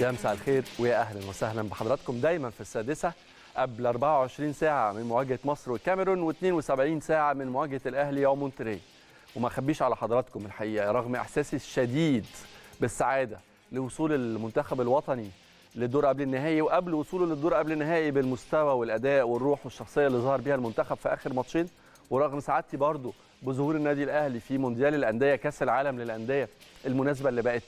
يا مساء الخير ويا اهلا وسهلا بحضراتكم دايما في السادسه قبل 24 ساعه من مواجهه مصر والكاميرون و72 ساعه من مواجهه الاهلي ومونتري وما اخبيش على حضراتكم الحقيقه رغم احساسي الشديد بالسعاده لوصول المنتخب الوطني للدور قبل النهائي وقبل وصوله للدور قبل النهائي بالمستوى والاداء والروح والشخصيه اللي ظهر بيها المنتخب في اخر ماتشين ورغم سعادتي برضو بظهور النادي الاهلي في مونديال الانديه كاس العالم للانديه المناسبه اللي بقت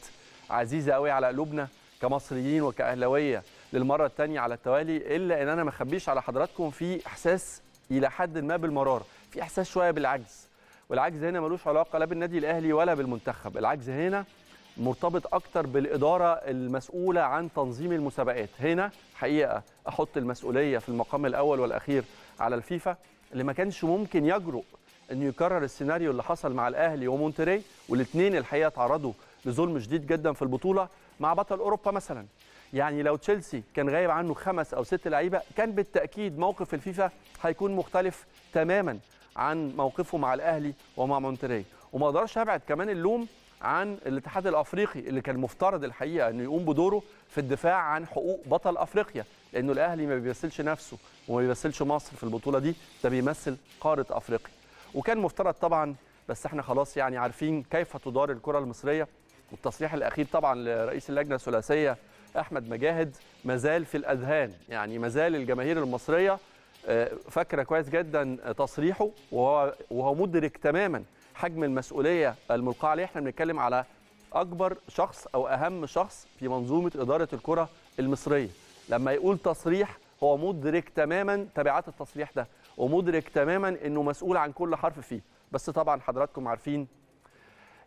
عزيزه قوي على قلوبنا كمصريين وكأهلاوية للمرة الثانية على التوالي إلا إن أنا ما أخبيش على حضراتكم في إحساس إلى حد ما بالمرار في إحساس شوية بالعجز والعجز هنا ملوش علاقة لا بالنادي الأهلي ولا بالمنتخب العجز هنا مرتبط أكتر بالإدارة المسؤولة عن تنظيم المسابقات هنا حقيقة أحط المسؤولية في المقام الأول والأخير على الفيفا اللي ما كانش ممكن يجرؤ انه يكرر السيناريو اللي حصل مع الاهلي ومونتري والاثنين الحقيقه تعرضوا لظلم شديد جدا في البطوله مع بطل اوروبا مثلا يعني لو تشيلسي كان غايب عنه خمس او ست لعيبه كان بالتاكيد موقف الفيفا هيكون مختلف تماما عن موقفه مع الاهلي ومع مونتري وما اقدرش ابعد كمان اللوم عن الاتحاد الافريقي اللي كان مفترض الحقيقه انه يقوم بدوره في الدفاع عن حقوق بطل افريقيا لانه الاهلي ما بيمثلش نفسه وما بيمثلش مصر في البطوله دي ده بيمثل قاره افريقيا وكان مفترض طبعا بس احنا خلاص يعني عارفين كيف تدار الكره المصريه والتصريح الاخير طبعا لرئيس اللجنه الثلاثيه احمد مجاهد مازال في الاذهان يعني مازال الجماهير المصريه آه، فاكره كويس جدا تصريحه وهو وهو مدرك تماما حجم المسؤوليه الملقاه عليه احنا بنتكلم على اكبر شخص او اهم شخص في منظومه اداره الكره المصريه لما يقول تصريح هو مدرك تماما تبعات التصريح ده ومدرك تماما انه مسؤول عن كل حرف فيه بس طبعا حضراتكم عارفين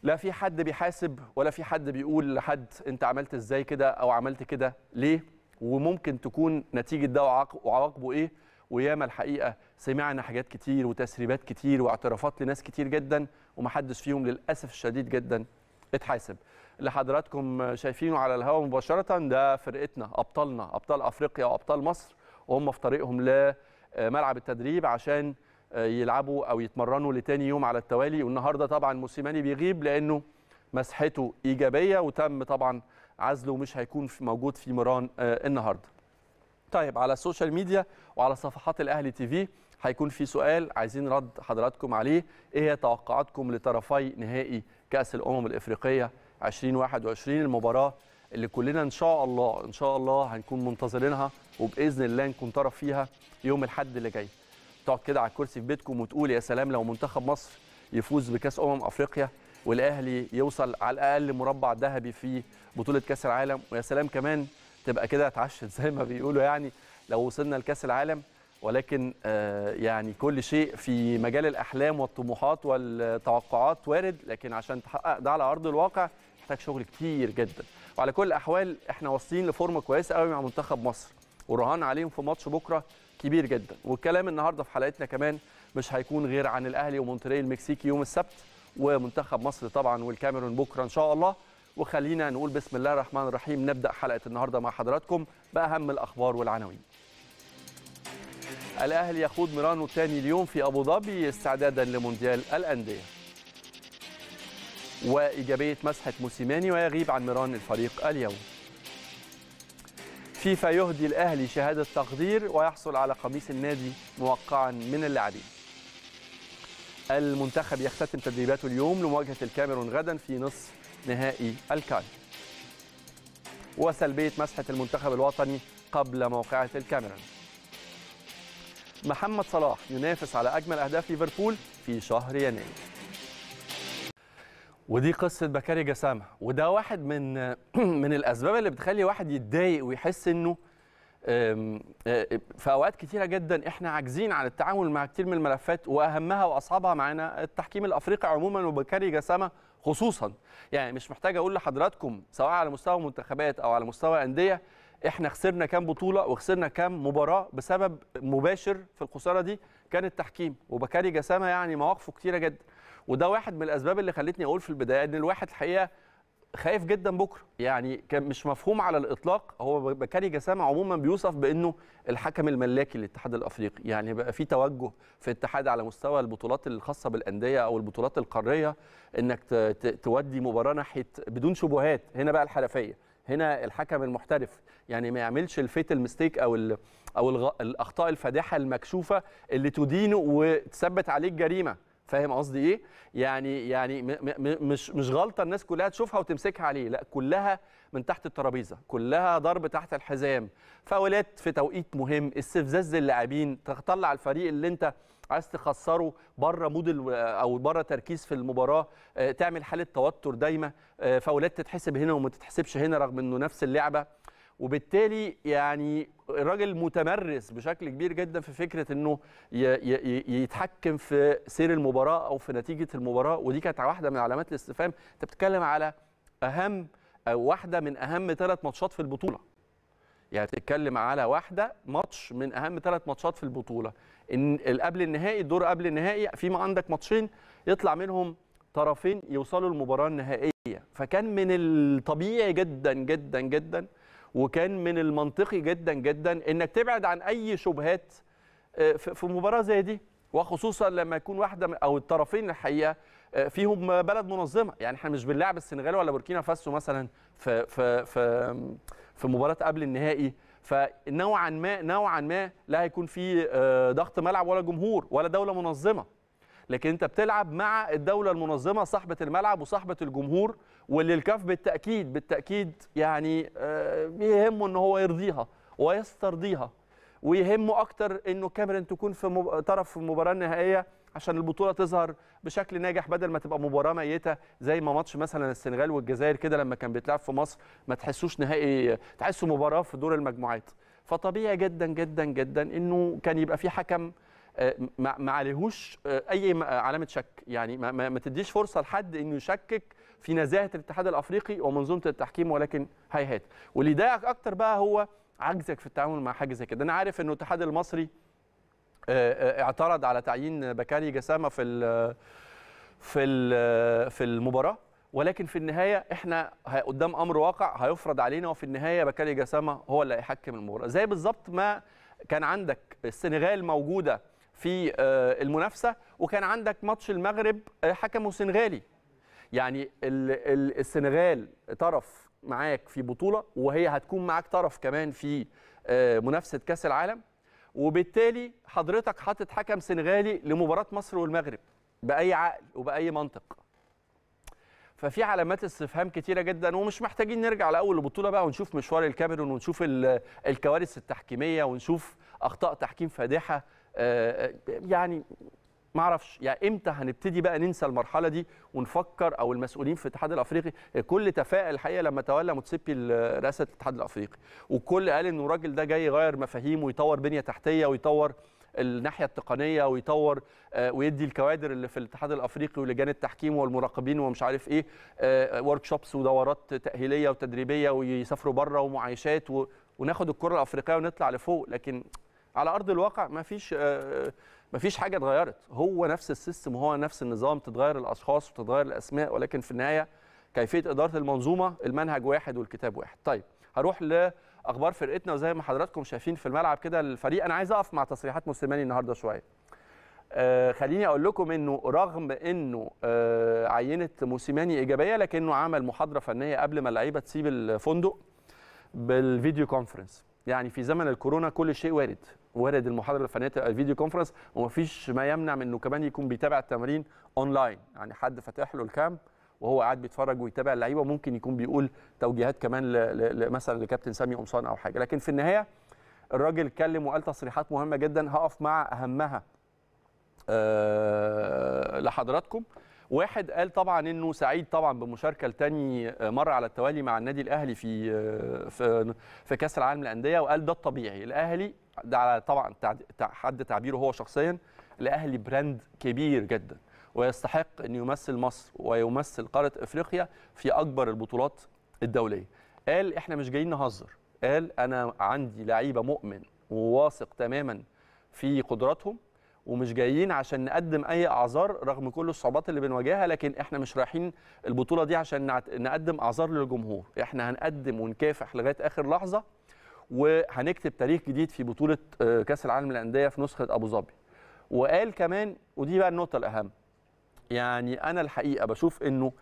لا في حد بيحاسب ولا في حد بيقول لحد انت عملت ازاي كده او عملت كده ليه وممكن تكون نتيجه ده وعواقبه ايه وياما الحقيقه سمعنا حاجات كتير وتسريبات كتير واعترافات لناس كتير جدا ومحدش فيهم للاسف الشديد جدا اتحاسب اللي حضراتكم شايفينه على الهواء مباشره ده فرقتنا ابطالنا ابطال افريقيا وابطال مصر وهم في طريقهم لملعب التدريب عشان آه، يلعبوا او يتمرنوا لتاني يوم على التوالي والنهارده طبعا موسيماني بيغيب لانه مسحته ايجابيه وتم طبعا عزله ومش هيكون موجود في مران آه، النهارده. طيب على السوشيال ميديا وعلى صفحات الاهلي تي في هيكون في سؤال عايزين رد حضراتكم عليه ايه هي توقعاتكم لطرفي نهائي كاس الامم الافريقيه 2021 المباراه اللي كلنا ان شاء الله ان شاء الله هنكون منتظرينها وباذن الله نكون طرف فيها يوم الاحد اللي جاي تقعد كده على الكرسي في بيتكم وتقول يا سلام لو منتخب مصر يفوز بكاس امم افريقيا والاهلي يوصل على الاقل مربع ذهبي في بطوله كاس العالم ويا سلام كمان تبقى كده اتعشت زي ما بيقولوا يعني لو وصلنا لكاس العالم ولكن آه، يعني كل شيء في مجال الاحلام والطموحات والتوقعات وارد لكن عشان تحقق ده على ارض الواقع محتاج شغل كتير جدا وعلى كل الاحوال احنا واصلين لفورمه كويسه قوي مع منتخب مصر ورهان عليهم في ماتش بكره كبير جدا والكلام النهارده في حلقتنا كمان مش هيكون غير عن الاهلي ومونتري المكسيكي يوم السبت ومنتخب مصر طبعا والكاميرون بكره ان شاء الله وخلينا نقول بسم الله الرحمن الرحيم نبدا حلقه النهارده مع حضراتكم باهم الاخبار والعناوين الاهلي يخوض ميرانو الثاني اليوم في ابو ظبي استعدادا لمونديال الانديه وايجابيه مسحه موسيماني ويغيب عن ميران الفريق اليوم فيفا يهدي الاهلي شهاده تقدير ويحصل على قميص النادي موقعا من اللاعبين. المنتخب يختتم تدريباته اليوم لمواجهه الكاميرون غدا في نصف نهائي الكان. وسلبيه مسحه المنتخب الوطني قبل موقعه الكاميرون. محمد صلاح ينافس على اجمل اهداف ليفربول في شهر يناير. ودي قصه بكاري جسامه وده واحد من من الاسباب اللي بتخلي واحد يتضايق ويحس انه في اوقات كتيره جدا احنا عاجزين عن التعامل مع كتير من الملفات واهمها واصعبها معانا التحكيم الافريقي عموما وبكاري جسامه خصوصا يعني مش محتاج اقول لحضراتكم سواء على مستوى منتخبات او على مستوى انديه احنا خسرنا كام بطوله وخسرنا كام مباراه بسبب مباشر في الخساره دي كان التحكيم وبكاري جسامه يعني مواقفه كتيره جدا وده واحد من الاسباب اللي خلتني اقول في البدايه ان الواحد الحقيقه خايف جدا بكره يعني كان مش مفهوم على الاطلاق هو بكاري جسامه عموما بيوصف بانه الحكم الملاكي للاتحاد الافريقي يعني بقى في توجه في الاتحاد على مستوى البطولات الخاصه بالانديه او البطولات القاريه انك تودي مباراه ناحيه بدون شبهات هنا بقى الحرفيه هنا الحكم المحترف يعني ما يعملش الفيت المستيك او او الاخطاء الفادحه المكشوفه اللي تدينه وتثبت عليه الجريمه فاهم قصدي ايه يعني يعني مش مش غلطه الناس كلها تشوفها وتمسكها عليه لا كلها من تحت الترابيزه كلها ضرب تحت الحزام فاولات في توقيت مهم استفزاز للاعبين تطلع الفريق اللي انت عايز تخسره بره مود او بره تركيز في المباراه آه، تعمل حاله توتر دايما آه، فاولات تتحسب هنا وما تتحسبش هنا رغم انه نفس اللعبه وبالتالي يعني الراجل متمرس بشكل كبير جدا في فكره انه يتحكم في سير المباراه او في نتيجه المباراه ودي كانت واحده من علامات الاستفهام انت بتتكلم على اهم او واحده من اهم ثلاث ماتشات في البطوله يعني بتتكلم على واحده ماتش من اهم ثلاث ماتشات في البطوله ان قبل النهائي الدور قبل النهائي في عندك ماتشين يطلع منهم طرفين يوصلوا المباراه النهائيه فكان من الطبيعي جدا جدا جدا وكان من المنطقي جدا جدا انك تبعد عن اي شبهات آه، في مباراه زي دي وخصوصا لما يكون واحده او الطرفين الحقيقه آه، فيهم بلد منظمه يعني احنا مش بنلعب السنغال ولا بوركينا فاسو مثلا في في في في مباراه قبل النهائي فنوعا ما نوعا ما لا هيكون في آه، ضغط ملعب ولا جمهور ولا دوله منظمه لكن انت بتلعب مع الدوله المنظمه صاحبه الملعب وصاحبه الجمهور واللي الكاف بالتاكيد بالتاكيد يعني آه، يهمه ان هو يرضيها ويسترضيها ويهمه اكتر انه كاميرون تكون في طرف في المباراه النهائيه عشان البطوله تظهر بشكل ناجح بدل ما تبقى مباراه ميته زي ما ماتش مثلا السنغال والجزائر كده لما كان بيتلعب في مصر ما تحسوش نهائي تحسوا مباراه في دور المجموعات فطبيعي جدا جدا جدا انه كان يبقى في حكم آه، ما عليهوش آه، اي علامه شك يعني ما تديش فرصه لحد انه يشكك في نزاهه الاتحاد الافريقي ومنظومه التحكيم ولكن هيهات واللي يضايقك اكتر بقى هو عجزك في التعامل مع حاجه زي كده انا عارف ان الاتحاد المصري آه، آه، اعترض على تعيين بكاري جسامه في ال في ال في المباراه ولكن في النهايه احنا قدام امر واقع هيفرض علينا وفي النهايه بكاري جسامه هو اللي هيحكم المباراه زي بالظبط ما كان عندك السنغال موجوده في آه، المنافسه وكان عندك ماتش المغرب حكمه سنغالي يعني السنغال طرف معاك في بطوله وهي هتكون معاك طرف كمان في آه، منافسه كاس العالم وبالتالي حضرتك حاطط حكم سنغالي لمباراه مصر والمغرب باي عقل وباي منطق ففي علامات استفهام كتيره جدا ومش محتاجين نرجع لاول البطوله بقى ونشوف مشوار الكاميرون ونشوف آه، الكوارث التحكيميه ونشوف اخطاء تحكيم فادحه آه، يعني ما اعرفش يعني امتى هنبتدي بقى ننسى المرحله دي ونفكر او المسؤولين في الاتحاد الافريقي الكل تفائل الحقيقه لما تولى موتسيبي رئاسه الاتحاد الافريقي والكل قال انه الراجل ده جاي يغير مفاهيم ويطور بنيه تحتيه ويطور الناحيه التقنيه ويطور آه، ويدي الكوادر اللي في الاتحاد الافريقي ولجان التحكيم والمراقبين ومش عارف ايه ورك آه، شوبس ودورات تاهيليه وتدريبيه ويسافروا بره ومعايشات وناخد الكره الافريقيه ونطلع لفوق لكن على ارض الواقع ما فيش آه، مفيش حاجه اتغيرت هو نفس السيستم وهو نفس النظام تتغير الاشخاص وتتغير الاسماء ولكن في النهايه كيفيه اداره المنظومه المنهج واحد والكتاب واحد طيب هروح لاخبار فرقتنا وزي ما حضراتكم شايفين في الملعب كده الفريق انا عايز اقف مع تصريحات موسيماني النهارده شويه آه خليني اقول لكم انه رغم انه آه عينه موسيماني ايجابيه لكنه عمل محاضره فنيه قبل ما اللعيبه تسيب الفندق بالفيديو كونفرنس يعني في زمن الكورونا كل شيء وارد ورد المحاضره الفنيه تبقى الفيديو كونفرنس ومفيش ما يمنع من انه كمان يكون بيتابع التمرين اونلاين يعني حد فاتح له الكام وهو قاعد بيتفرج ويتابع اللعيبه وممكن يكون بيقول توجيهات كمان مثلا لكابتن سامي قمصان او حاجه لكن في النهايه الراجل اتكلم وقال تصريحات مهمه جدا هقف مع اهمها أه لحضراتكم واحد قال طبعا انه سعيد طبعا بمشاركه لتاني آه، مره على التوالي مع النادي الاهلي في آه، في, في كاس العالم للانديه وقال ده الطبيعي الاهلي ده على طبعا حد تعبيره هو شخصيا الاهلي براند كبير جدا ويستحق ان يمثل مصر ويمثل قاره افريقيا في اكبر البطولات الدوليه قال احنا مش جايين نهزر قال انا عندي لعيبه مؤمن وواثق تماما في قدراتهم ومش جايين عشان نقدم اي اعذار رغم كل الصعوبات اللي بنواجهها لكن احنا مش رايحين البطوله دي عشان نقدم اعذار للجمهور احنا هنقدم ونكافح لغايه اخر لحظه وهنكتب تاريخ جديد في بطوله آه، كاس العالم للانديه في نسخه ابو ظبي وقال كمان ودي بقى النقطه الاهم يعني انا الحقيقه بشوف انه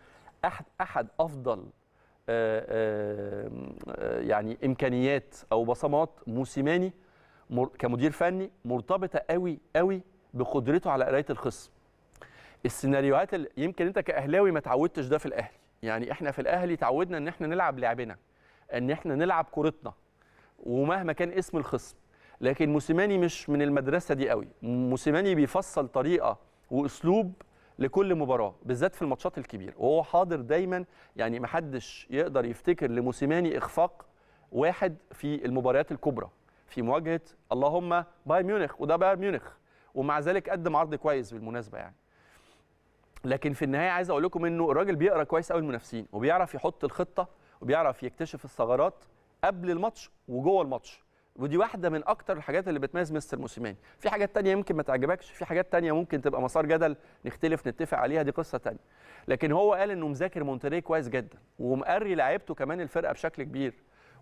احد احد افضل آه، آه، يعني امكانيات او بصمات موسيماني كمدير فني مرتبطه قوي قوي بقدرته على قرايه الخصم السيناريوهات اللي يمكن انت كاهلاوي ما تعودتش ده في الاهلي يعني احنا في الاهلي تعودنا ان احنا نلعب لعبنا ان احنا نلعب كورتنا ومهما كان اسم الخصم لكن موسيماني مش من المدرسه دي قوي موسيماني بيفصل طريقه واسلوب لكل مباراه بالذات في الماتشات الكبيره وهو حاضر دايما يعني محدش يقدر يفتكر لموسيماني اخفاق واحد في المباريات الكبرى في مواجهه اللهم بايرن ميونخ وده بايرن ميونخ ومع ذلك قدم عرض كويس بالمناسبه يعني لكن في النهايه عايز اقول لكم انه الراجل بيقرا كويس قوي المنافسين وبيعرف يحط الخطه وبيعرف يكتشف الثغرات قبل الماتش وجوه الماتش ودي واحده من اكتر الحاجات اللي بتميز مستر موسيماني في حاجات تانية يمكن ما تعجبكش في حاجات تانية ممكن تبقى مسار جدل نختلف نتفق عليها دي قصه تانية لكن هو قال انه مذاكر مونتري كويس جدا ومقري لعيبته كمان الفرقه بشكل كبير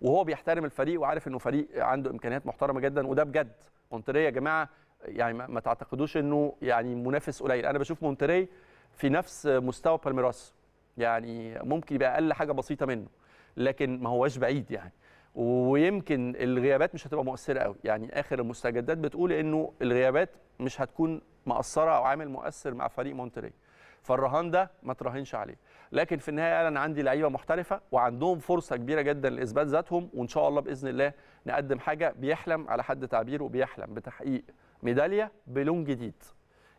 وهو بيحترم الفريق وعارف انه فريق عنده امكانيات محترمه جدا وده بجد مونتري يا جماعه يعني ما تعتقدوش انه يعني منافس قليل انا بشوف مونتري في نفس مستوى بالميراس يعني ممكن يبقى اقل حاجه بسيطه منه لكن ما هوش بعيد يعني ويمكن الغيابات مش هتبقى مؤثره قوي يعني اخر المستجدات بتقول انه الغيابات مش هتكون مقصره او عامل مؤثر مع فريق مونتري فالرهان ده ما تراهنش عليه لكن في النهايه انا عندي لعيبه محترفه وعندهم فرصه كبيره جدا لاثبات ذاتهم وان شاء الله باذن الله نقدم حاجه بيحلم على حد تعبيره بيحلم بتحقيق ميداليه بلون جديد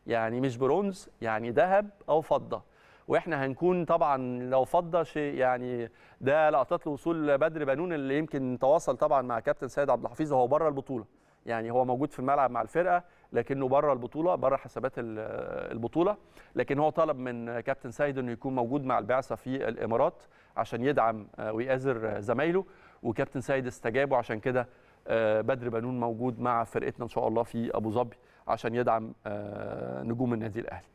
يعني مش برونز يعني ذهب او فضه واحنا هنكون طبعا لو فضى شيء يعني ده لقطات لوصول بدر بنون اللي يمكن تواصل طبعا مع كابتن سيد عبد الحفيظ وهو بره البطوله يعني هو موجود في الملعب مع الفرقه لكنه بره البطوله بره حسابات البطوله لكن هو طلب من كابتن سيد انه يكون موجود مع البعثه في الامارات عشان يدعم ويأزر زمايله وكابتن سيد استجاب وعشان كده آه، بدر بنون موجود مع فرقتنا ان شاء الله في ابو ظبي عشان يدعم آه، نجوم النادي الاهلي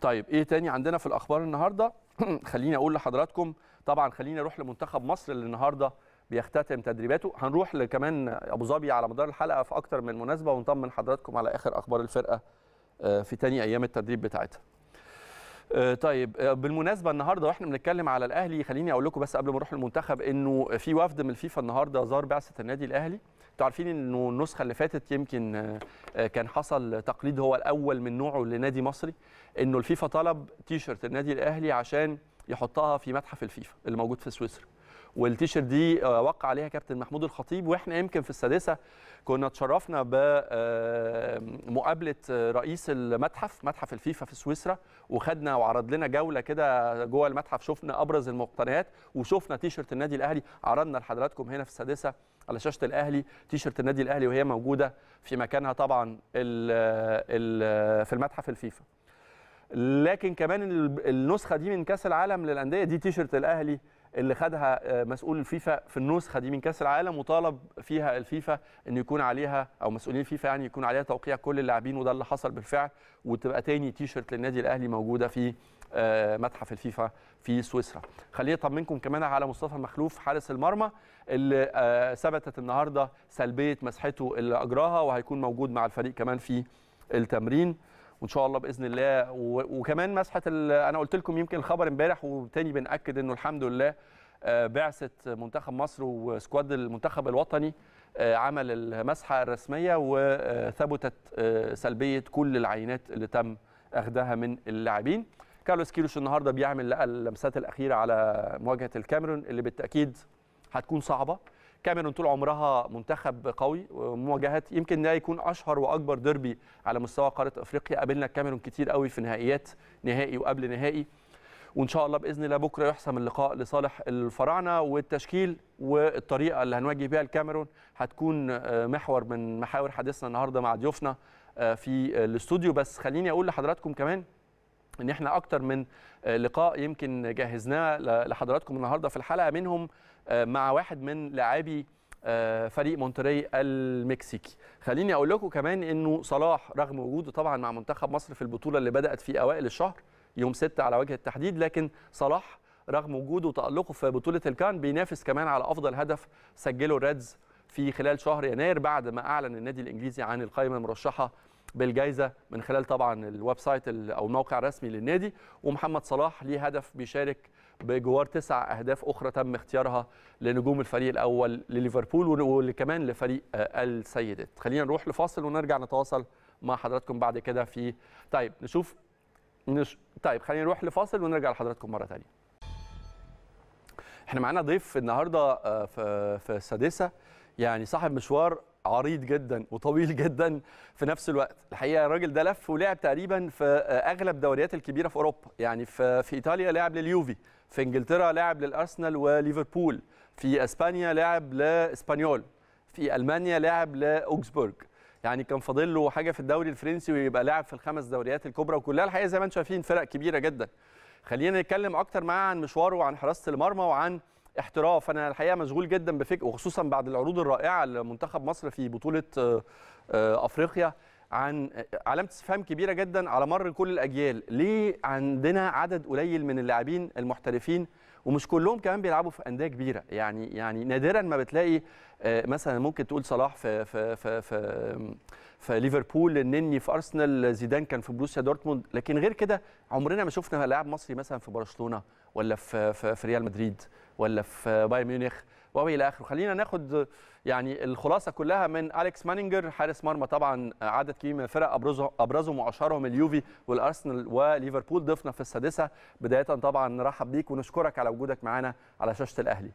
طيب ايه تاني عندنا في الاخبار النهارده خليني اقول لحضراتكم طبعا خليني اروح لمنتخب مصر اللي النهارده بيختتم تدريباته هنروح كمان ابو ظبي على مدار الحلقه في اكتر من مناسبه ونطمن حضراتكم على اخر اخبار الفرقه آه، في تاني ايام التدريب بتاعتها آه، طيب آه، بالمناسبه النهارده واحنا بنتكلم على الاهلي خليني اقول لكم بس قبل ما نروح للمنتخب انه في وفد من الفيفا النهارده زار بعثه النادي الاهلي انتوا عارفين انه النسخه اللي فاتت يمكن آه، كان حصل تقليد هو الاول من نوعه لنادي مصري انه الفيفا طلب تيشرت النادي الاهلي عشان يحطها في متحف الفيفا اللي موجود في سويسرا والتيشيرت دي آه، وقع عليها كابتن محمود الخطيب واحنا يمكن في السادسه كنا اتشرفنا بمقابله آه، رئيس المتحف متحف الفيفا في سويسرا وخدنا وعرض لنا جوله كده جوه المتحف شفنا ابرز المقتنيات وشفنا تيشيرت النادي الاهلي عرضنا لحضراتكم هنا في السادسه على شاشه الاهلي تيشرت النادي الاهلي وهي موجوده في مكانها طبعا الـ الـ في المتحف الفيفا لكن كمان النسخه دي من كاس العالم للانديه دي تيشرت الاهلي اللي خدها آه، مسؤول الفيفا في النسخه دي من كاس العالم وطالب فيها الفيفا ان يكون عليها او مسؤولين الفيفا يعني يكون عليها توقيع كل اللاعبين وده اللي حصل بالفعل وتبقى تاني تيشرت للنادي الاهلي موجوده في آه، متحف الفيفا في سويسرا خليني اطمنكم كمان على مصطفى مخلوف حارس المرمى اللي آه، ثبتت النهارده سلبيه مسحته اللي اجراها وهيكون موجود مع الفريق كمان في التمرين وان شاء الله باذن الله وكمان مسحه انا قلت لكم يمكن الخبر امبارح وتاني بناكد انه الحمد لله آه، بعثه منتخب مصر وسكواد المنتخب الوطني آه، عمل المسحه الرسميه وثبتت سلبيه كل العينات اللي تم اخذها من اللاعبين كارلوس كيروش النهارده بيعمل لقى اللمسات الاخيره على مواجهه الكاميرون اللي بالتاكيد هتكون صعبه كاميرون طول عمرها منتخب قوي ومواجهات يمكن ده يكون اشهر واكبر ديربي على مستوى قاره افريقيا قابلنا الكاميرون كتير قوي في نهائيات نهائي وقبل نهائي وان شاء الله باذن الله بكره يحسم اللقاء لصالح الفراعنه والتشكيل والطريقه اللي هنواجه بها الكاميرون هتكون آه، محور من محاور حديثنا النهارده مع ضيوفنا آه، في الاستوديو بس خليني اقول لحضراتكم كمان ان احنا اكتر من آه، لقاء يمكن جهزناه لحضراتكم النهارده في الحلقه منهم آه، مع واحد من لاعبي آه، فريق مونتري المكسيكي خليني اقول لكم كمان انه صلاح رغم وجوده طبعا مع منتخب مصر في البطوله اللي بدات في اوائل الشهر يوم 6 على وجه التحديد لكن صلاح رغم وجوده وتالقه في بطوله الكان بينافس كمان على افضل هدف سجله ريدز في خلال شهر يناير بعد ما اعلن النادي الانجليزي عن القائمه المرشحه بالجائزه من خلال طبعا الويب سايت او الموقع الرسمي للنادي ومحمد صلاح ليه هدف بيشارك بجوار تسع اهداف اخرى تم اختيارها لنجوم الفريق الاول لليفربول وكمان لفريق آه، السيدات خلينا نروح لفاصل ونرجع نتواصل مع حضراتكم بعد كده في طيب نشوف نش... طيب خلينا نروح لفاصل ونرجع لحضراتكم مره ثانيه احنا معانا ضيف النهارده آه، في في السادسه يعني صاحب مشوار عريض جدا وطويل جدا في نفس الوقت الحقيقه الراجل ده لف ولعب تقريبا في اغلب الدوريات الكبيره في اوروبا يعني في, في ايطاليا لعب لليوفي في انجلترا لعب للارسنال وليفربول في اسبانيا لعب لاسبانيول في المانيا لعب لاوكسبورغ يعني كان فاضل له حاجه في الدوري الفرنسي ويبقى لاعب في الخمس دوريات الكبرى وكلها الحقيقه زي ما انتم شايفين فرق كبيره جدا خلينا نتكلم اكتر معاه عن مشواره وعن حراسه المرمى وعن احتراف انا الحقيقه مشغول جدا بفكر وخصوصا بعد العروض الرائعه لمنتخب مصر في بطوله آه، آه، افريقيا عن آه، علامه استفهام كبيره جدا على مر كل الاجيال ليه عندنا عدد قليل من اللاعبين المحترفين ومش كلهم كمان بيلعبوا في انديه كبيره يعني يعني نادرا ما بتلاقي مثلا ممكن تقول صلاح في في في في, في ليفربول النني في ارسنال زيدان كان في بروسيا دورتموند لكن غير كده عمرنا ما شفنا لاعب مصري مثلا في برشلونه ولا في في, في ريال مدريد ولا في بايرن ميونخ والى اخره خلينا ناخد يعني الخلاصه كلها من اليكس مانينجر حارس مرمى طبعا عدد كبير من الفرق ابرزهم ابرزهم واشهرهم اليوفي والارسنال وليفربول ضيفنا في السادسه بدايه طبعا نرحب بيك ونشكرك على وجودك معانا على شاشه الاهلي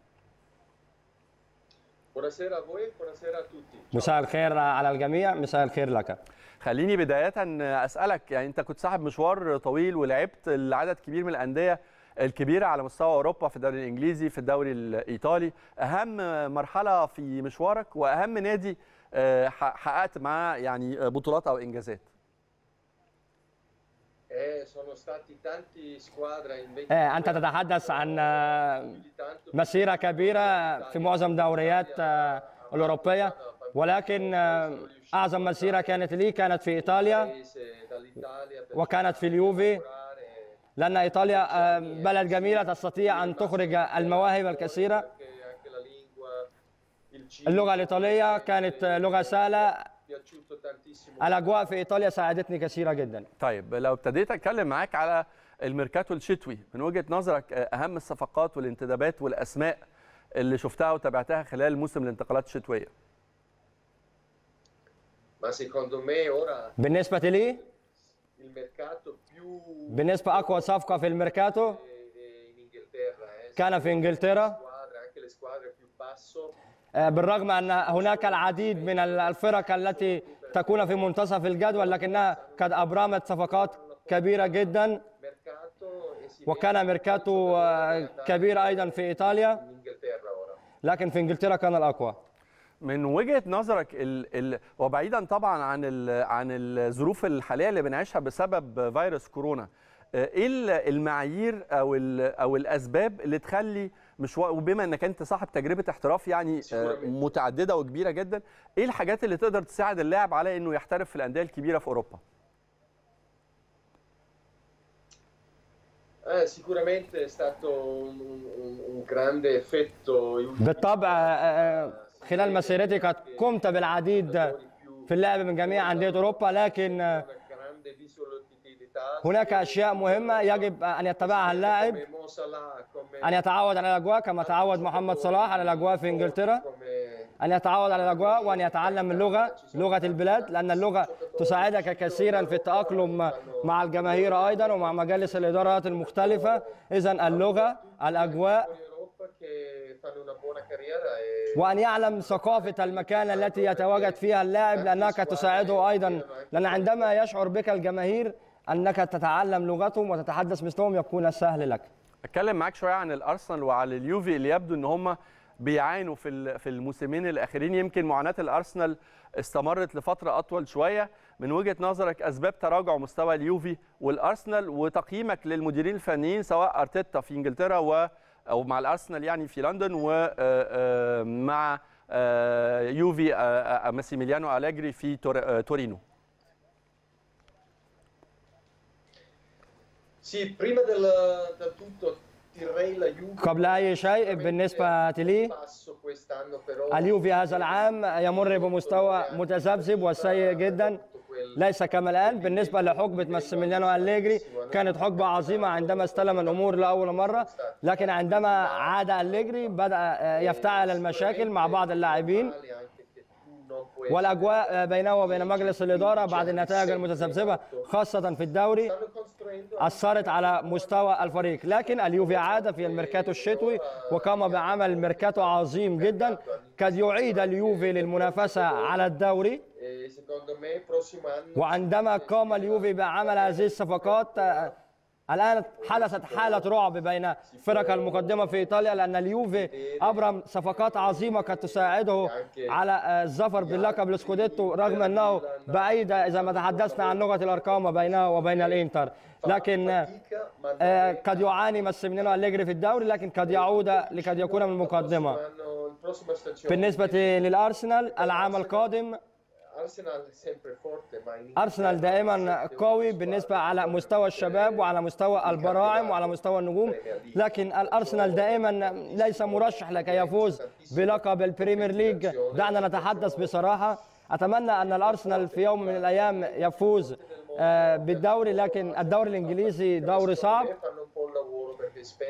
مساء الخير على الجميع مساء الخير لك خليني بدايه اسالك يعني انت كنت صاحب مشوار طويل ولعبت لعدد كبير من الانديه الكبيره على مستوى اوروبا في الدوري الانجليزي في الدوري الايطالي اهم مرحله في مشوارك واهم نادي آه، حققت معاه يعني آه، بطولات او انجازات eh, eh, أنت تتحدث عن آه، مسيرة كبيرة في معظم دوريات الأوروبية ولكن أعظم مسيرة كانت لي كانت في إيطاليا وكانت في اليوفي لأن إيطاليا آه، بلد جميلة تستطيع أن تخرج المواهب الكثيرة اللغة الإيطالية كانت آه، لغة سهلة الأجواء في إيطاليا ساعدتني كثيره جدا طيب لو ابتديت أتكلم معاك على الميركاتو الشتوي من وجهة نظرك آه، أهم الصفقات والانتدابات والأسماء اللي شفتها وتابعتها خلال موسم الانتقالات الشتوية بالنسبة لي بالنسبة أقوى صفقة في الميركاتو كان في إنجلترا آه، بالرغم أن هناك العديد من الفرق التي تكون في منتصف الجدول لكنها قد أبرمت صفقات كبيرة جدا وكان ميركاتو آه، كبير أيضا في إيطاليا لكن في إنجلترا كان الأقوى من وجهه نظرك ال ال وبعيدا طبعا عن ال عن الظروف الحاليه اللي بنعيشها بسبب فيروس كورونا آه، ايه المعايير او او الاسباب اللي تخلي مشوار وبما انك انت صاحب تجربه احتراف يعني آه، متعدده وكبيره جدا ايه الحاجات اللي تقدر تساعد اللاعب على انه يحترف في الانديه الكبيره في اوروبا eh, sicuramente è stato un grande effetto بالطبع آه، خلال مسيرتك قد قمت بالعديد في اللعب من جميع أندية أوروبا لكن هناك أشياء مهمة يجب أن يتبعها اللاعب أن يتعود على الأجواء كما تعود محمد صلاح على الأجواء في إنجلترا أن يتعود على الأجواء وأن يتعلم اللغة لغة البلاد لأن اللغة تساعدك كثيرا في التأقلم مع الجماهير أيضا ومع مجالس الإدارات المختلفة إذا اللغة الأجواء يفعلوا كاريرا آه، وان يعلم ثقافه المكان آه، التي آه، يتواجد فيها اللاعب لانك تساعده ايضا لان عندما يشعر بك الجماهير انك تتعلم لغتهم وتتحدث مثلهم يكون السهل لك اتكلم معاك شويه عن الارسنال وعلى اليوفي اللي يبدو ان هم بيعانوا في في الموسمين الاخرين يمكن معاناه الارسنال استمرت لفتره اطول شويه من وجهه نظرك اسباب تراجع مستوى اليوفي والارسنال وتقييمك للمديرين الفنيين سواء ارتيتا في انجلترا و او مع الارسنال يعني في لندن ومع آه، آه، آه، يوفي ماسيميليانو أليجري في تورينو قبل أي شيء بالنسبة لي اليوفي هذا العام يمر بمستوى متذبذب وسيء جدا ليس كما الآن بالنسبة لحقبة ماسيميليانو أليجري كانت حقبة عظيمة عندما استلم الأمور لأول مرة لكن عندما عاد أليجري بدأ آه، يفتعل المشاكل مع بعض اللاعبين والاجواء آه، بينه وبين مجلس الاداره بعد النتائج المتذبذبه خاصه في الدوري اثرت على مستوى الفريق لكن اليوفي عاد في الميركاتو الشتوي وقام بعمل ميركاتو عظيم جدا قد يعيد اليوفي للمنافسه على الدوري وعندما قام اليوفي بعمل هذه الصفقات الآن حدثت حالة رعب بين فرق المقدمة في إيطاليا لأن اليوفي أبرم صفقات عظيمة قد تساعده على الظفر باللقب لسكوديتو رغم أنه بعيدة إذا ما تحدثنا عن لغة الأرقام بينه وبين الإنتر لكن قد يعاني ماسيمينو أليجري في الدوري لكن قد يعود لقد يكون من المقدمة بالنسبة للأرسنال العام القادم ارسنال سيمبر ارسنال دائما قوي بالنسبه على مستوى الشباب وعلى مستوى البراعم وعلى مستوى النجوم لكن الارسنال دائما ليس مرشح لكي e يفوز بلقب البريمير ليج دعنا نتحدث بصراحه اتمنى ان الارسنال في يوم من الايام يفوز آه، بالدوري لكن الدوري الانجليزي دوري صعب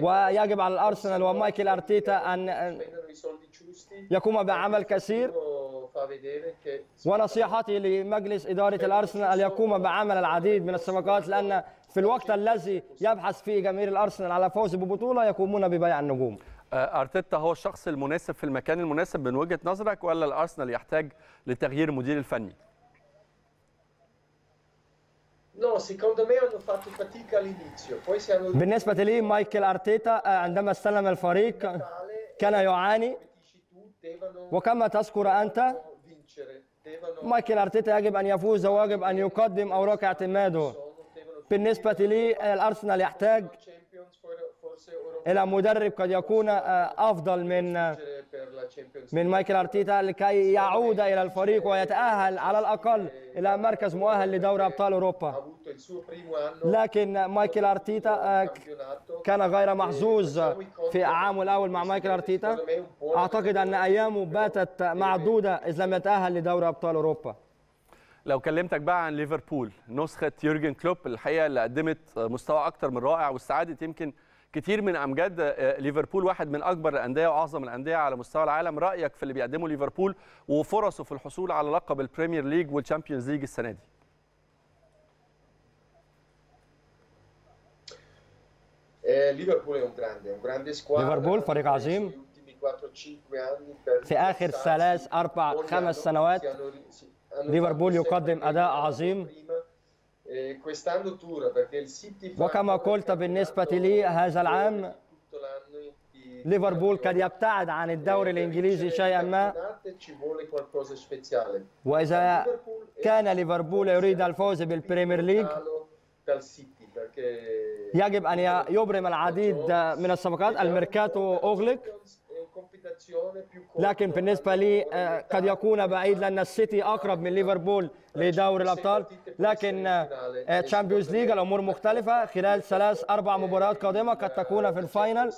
ويجب على الارسنال ومايكل ارتيتا ان آه، يقوم بعمل كثير ونصيحتي لمجلس إدارة الأرسنال أن يقوم بعمل العديد من الصفقات لأن في الوقت الذي يبحث فيه جماهير الأرسنال على فوز ببطولة يقومون ببيع النجوم آه، ارتيتا هو الشخص المناسب في المكان المناسب من وجهه نظرك ولا الارسنال يحتاج لتغيير المدير الفني؟ بالنسبه لي مايكل ارتيتا آه، عندما استلم الفريق كان يعاني وكما تذكر أنت مايكل أرتيتا يجب أن يفوز ويجب أن يقدم أوراق اعتماده بالنسبة لي الأرسنال يحتاج إلى مدرب قد يكون آه، أفضل من آه، من مايكل أرتيتا لكي يعود إلى الفريق ويتأهل على الأقل إلى مركز مؤهل لدوري أبطال أوروبا لكن مايكل أرتيتا آه، كان غير محظوظ eh, في عامه الأول مع مايكل أرتيتا أعتقد أن أيامه باتت معدودة إذ لم يتأهل لدوري أبطال أوروبا لو كلمتك بقى عن ليفربول نسخة يورجن كلوب الحقيقة اللي قدمت مستوى أكتر من رائع واستعادت يمكن كتير من امجاد آه، ليفربول واحد من اكبر الانديه واعظم الانديه على مستوى العالم رايك في اللي بيقدمه ليفربول وفرصه في الحصول على لقب البريمير ليج والشامبيونز ليج السنه دي ليفربول ليفربول فريق عظيم في اخر ثلاث اربع خمس سنوات ليفربول يقدم اداء عظيم E quest'anno tour perché il City وكما قلت بالنسبة لي هذا العام ليفربول قد يبتعد عن الدوري الإنجليزي شيئا ما وإذا كان ليفربول يريد الفوز بالبريمير ليج يجب أن يبرم العديد من الصفقات الميركاتو أغلق لكن بالنسبه لي قد يكون بعيد لان السيتي اقرب من ليفربول لدوري الابطال لكن تشامبيونز ليج الامور مختلفه خلال ثلاث اربع مباريات قادمه قد تكون في الفاينل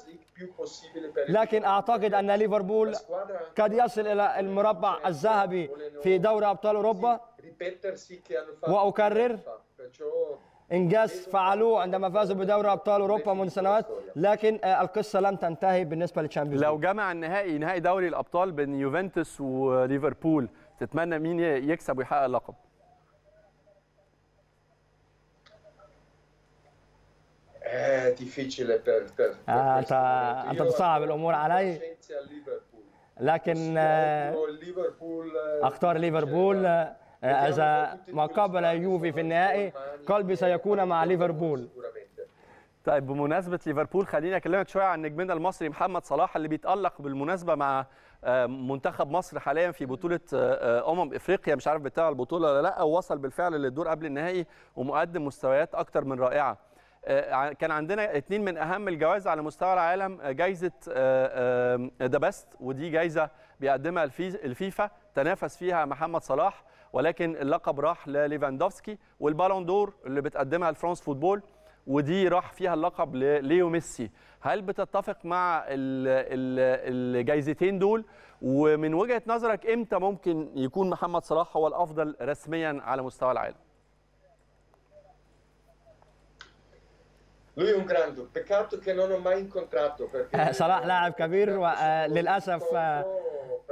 لكن اعتقد ان ليفربول قد يصل الى المربع الذهبي في دوري ابطال اوروبا واكرر انجاز فعلوه عندما فازوا بدوري ابطال اوروبا من سنوات لكن آه، القصه لم تنتهي بالنسبه للتشامبيونز لو جمع النهائي نهائي دوري الابطال بين يوفنتوس وليفربول تتمنى مين يكسب ويحقق اللقب آه, آه، انت انت تصعب الامور علي لكن آه اختار ليفربول آه، اذا ما قبل يوفي في النهائي قلبي سيكون مع ليفربول طيب بمناسبه ليفربول خليني اكلمك شويه عن نجمنا المصري محمد صلاح اللي بيتالق بالمناسبه مع آه، منتخب مصر حاليا في بطوله آه، آه، امم افريقيا مش عارف بتاع البطوله ولا لا ووصل بالفعل للدور قبل النهائي ومقدم مستويات اكتر من رائعه كان عندنا اثنين من اهم الجوائز على مستوى العالم جائزه ذا بيست ودي جائزه بيقدمها الفيفا تنافس فيها محمد صلاح ولكن اللقب راح لليفاندوفسكي والبالون دور اللي بتقدمها الفرنس فوتبول ودي راح فيها اللقب لليو ميسي هل بتتفق مع الجايزتين دول ومن وجهه نظرك امتى ممكن يكون محمد صلاح هو الافضل رسميا على مستوى العالم صلاح لاعب كبير وللاسف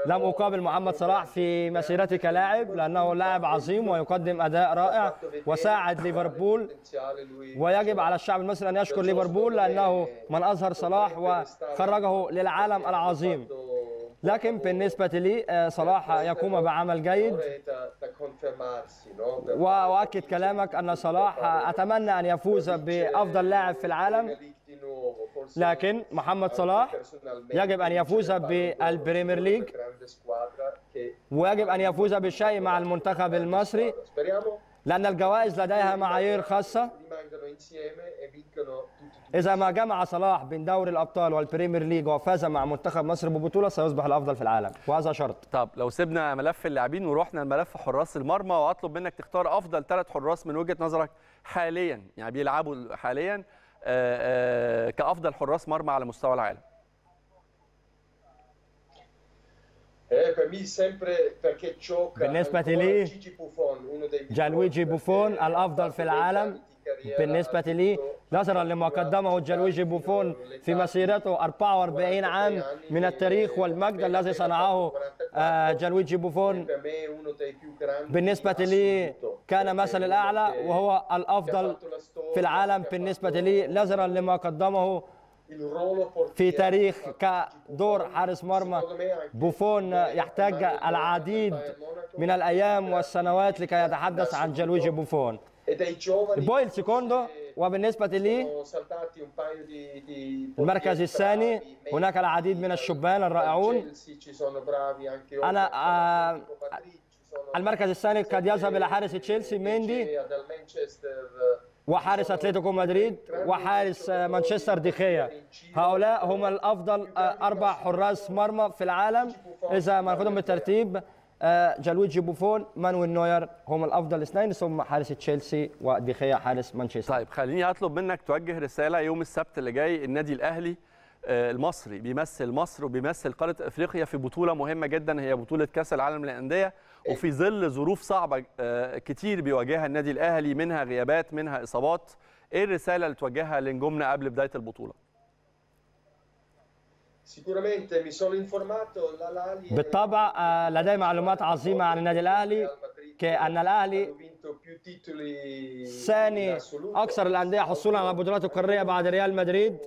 لم أقابل محمد صلاح في مسيرتي كلاعب لأنه لاعب عظيم ويقدم أداء رائع وساعد ليفربول ويجب على الشعب المصري أن يشكر ليفربول لأنه من أظهر صلاح وخرجه للعالم العظيم لكن بالنسبة لي آه، صلاح يقوم بعمل جيد وأؤكد كلامك أن صلاح أتمنى أن يفوز بأفضل لاعب في العالم لكن محمد صلاح يجب أن يفوز بالبريمير ليج ويجب أن يفوز بالشيء مع المنتخب المصري لأن الجوائز لديها معايير خاصة إذا ما جمع صلاح بين دوري الأبطال والبريمير ليج وفاز مع منتخب مصر ببطولة سيصبح الأفضل في العالم وهذا شرط طب لو سيبنا ملف اللاعبين ورحنا لملف حراس المرمى وأطلب منك تختار أفضل ثلاث حراس من وجهة نظرك حاليا يعني بيلعبوا حاليا آه، آه، كافضل حراس مرمى على مستوى العالم eh, بالنسبه لي جانويجي بوفون الافضل في العالم بالنسبة لي يعني آه، نظرا لما قدمه جلويجي بوفون في مسيرته 44 عام من التاريخ والمجد الذي صنعه جلويجي بوفون بالنسبة لي كان مثل الأعلى وهو الأفضل في العالم بالنسبة لي نظرا لما قدمه في تاريخ كدور حارس مرمى بوفون يحتاج العديد من الأيام والسنوات لكي يتحدث عن جلويجي بوفون dai giovani e poi il secondo وبالنسبة لي المركز الثاني هناك العديد من الشبان الرائعون أنا المركز الثاني قد يذهب إلى حارس تشيلسي ميندي وحارس اتلتيكو مدريد وحارس مانشستر ديخيا هؤلاء هم الافضل اربع حراس مرمى في العالم اذا ما بالترتيب أه، جالويجي بوفون مانويل نوير هم الافضل اثنين ثم حارس تشيلسي وديخيا حارس مانشستر طيب خليني اطلب منك توجه رساله يوم السبت اللي جاي النادي الاهلي أه، المصري بيمثل مصر وبيمثل قاره افريقيا في بطوله مهمه جدا هي بطوله كاس العالم للانديه وفي ظل ظروف صعبه أه، كتير بيواجهها النادي الاهلي منها غيابات منها اصابات ايه الرساله اللي توجهها لنجومنا قبل بدايه البطوله بالطبع لدي معلومات عظيمه عن النادي الاهلي كأن الأهلي ثاني أكثر الأندية حصولا على بطولات القارية بعد ريال مدريد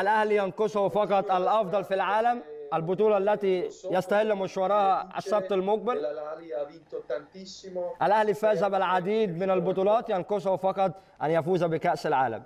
الأهلي ينقصه فقط الأفضل في العالم البطولة التي يستهل مشوارها السبت المقبل الأهلي فاز بالعديد من البطولات ينقصه فقط أن يفوز بكأس العالم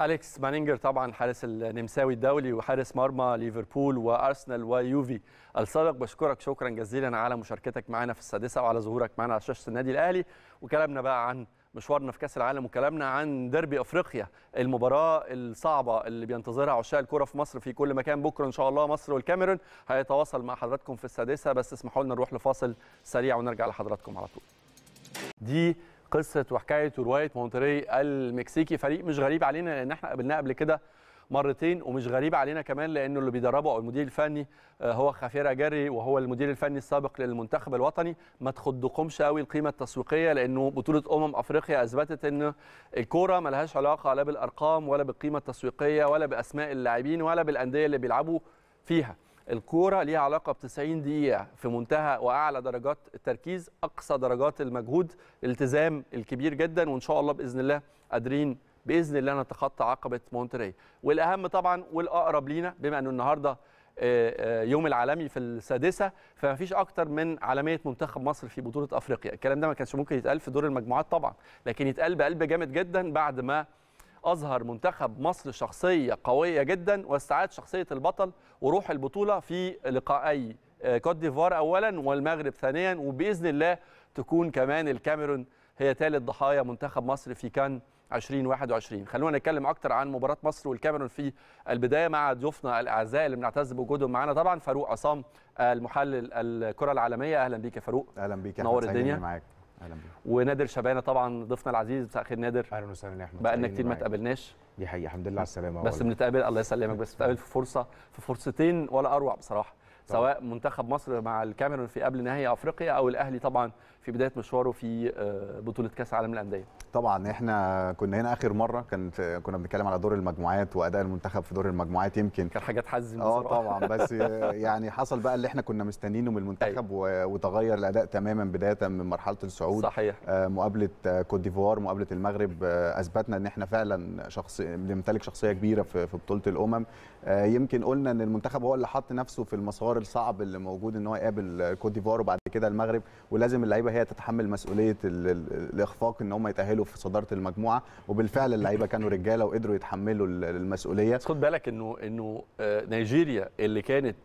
أليكس مانينجر طبعا حارس النمساوي الدولي وحارس مرمى ليفربول وأرسنال ويوفي السابق بشكرك شكرا جزيلا على مشاركتك معنا في السادسة وعلى ظهورك معنا على شاشة النادي الأهلي وكلامنا بقى عن مشوارنا في كاس العالم وكلامنا عن ديربي افريقيا المباراه الصعبه اللي بينتظرها عشاق الكره في مصر في كل مكان بكره ان شاء الله مصر والكاميرون هيتواصل مع حضراتكم في السادسه بس اسمحوا لنا نروح لفاصل سريع ونرجع لحضراتكم على طول دي قصه وحكايه وروايه مونتري المكسيكي فريق مش غريب علينا لان احنا قابلناه قبل كده مرتين ومش غريب علينا كمان لانه اللي بيدربه او المدير الفني آه، هو خافيرا جاري وهو المدير الفني السابق للمنتخب الوطني ما تخضكمش قوي القيمه التسويقيه لانه بطوله امم افريقيا اثبتت ان الكوره لهاش علاقه لا بالارقام ولا بالقيمه التسويقيه ولا باسماء اللاعبين ولا بالانديه اللي بيلعبوا فيها الكوره ليها علاقه ب 90 دقيقه في منتهى واعلى درجات التركيز اقصى درجات المجهود الالتزام الكبير جدا وان شاء الله باذن الله قادرين باذن الله نتخطى عقبه مونتري والاهم طبعا والاقرب لينا بما انه النهارده آه، آه، يوم العالمي في السادسه فما فيش اكتر من عالميه منتخب مصر في بطوله افريقيا الكلام ده ما كانش ممكن يتقال في دور المجموعات طبعا لكن يتقال بقلب جامد جدا بعد ما اظهر منتخب مصر شخصيه قويه جدا واستعاد شخصيه البطل وروح البطوله في لقائي آه، كوت ديفوار اولا والمغرب ثانيا وباذن الله تكون كمان الكاميرون هي ثالث ضحايا منتخب مصر في كان 2021 خلونا نتكلم اكتر عن مباراه مصر والكاميرون في البدايه مع ضيوفنا الاعزاء اللي بنعتز بوجودهم معانا طبعا فاروق عصام آه، المحلل الكره العالميه اهلا بيك يا فاروق اهلا بيك نور الدنيا معاك اهلا بيك ونادر شبانه طبعا ضيفنا العزيز مساء الخير نادر اهلا وسهلا يا احمد بقى لنا كتير ما تقابلناش دي حقيقه الحمد لله على السلامه بس بنتقابل الله يسلمك بس بنتقابل في فرصه في فرصتين ولا اروع بصراحه طبعا. سواء منتخب مصر مع الكاميرون في قبل نهائي افريقيا او الاهلي طبعا في بدايه مشواره في آه، بطوله كاس عالم الانديه طبعا احنا كنا هنا اخر مره كانت كنا بنتكلم على دور المجموعات واداء المنتخب في دور المجموعات يمكن كان حاجه تحزن اه طبعا بس يعني حصل بقى اللي احنا كنا مستنيينه من المنتخب أي. أيوة. وتغير الاداء تماما بدايه من مرحله الصعود صحيح آه، مقابله آه، كوت ديفوار مقابله المغرب اثبتنا ان احنا فعلا شخص بنمتلك شخصيه كبيره في بطوله الامم يمكن قلنا ان المنتخب هو اللي حط نفسه في المسار الصعب اللي موجود ان هو يقابل كوت ديفوار وبعد كده المغرب ولازم اللعيبه هي تتحمل مسؤوليه الاخفاق ان هم يتاهلوا في صداره المجموعه وبالفعل اللعيبه كانوا رجاله وقدروا يتحملوا المسؤوليه خد بالك انه انه آه، نيجيريا اللي كانت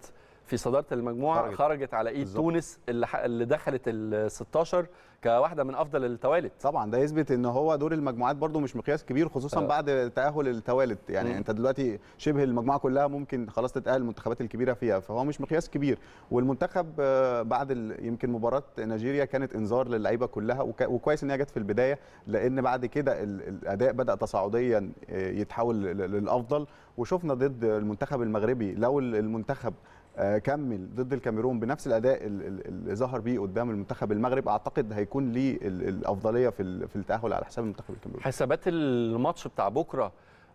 في صداره المجموعه خرجت, خرجت على ايد بالزبط. تونس اللي, اللي دخلت ال 16 كواحده من افضل التوالد طبعا ده يثبت ان هو دور المجموعات برده مش مقياس كبير خصوصا أه. بعد تاهل التوالد يعني م. انت دلوقتي شبه المجموعه كلها ممكن خلاص تتاهل المنتخبات الكبيره فيها فهو مش مقياس كبير والمنتخب آه، بعد يمكن مباراه نيجيريا كانت انذار للعيبه كلها وكويس ان هي جت في البدايه لان بعد كده الاداء بدا تصاعديا آه، يتحول للافضل وشفنا ضد المنتخب المغربي لو المنتخب آه، كمل ضد الكاميرون بنفس الاداء اللي ظهر بيه قدام المنتخب المغرب اعتقد هيكون ليه الافضليه في التاهل على حساب المنتخب الكاميروني حسابات الماتش بتاع بكره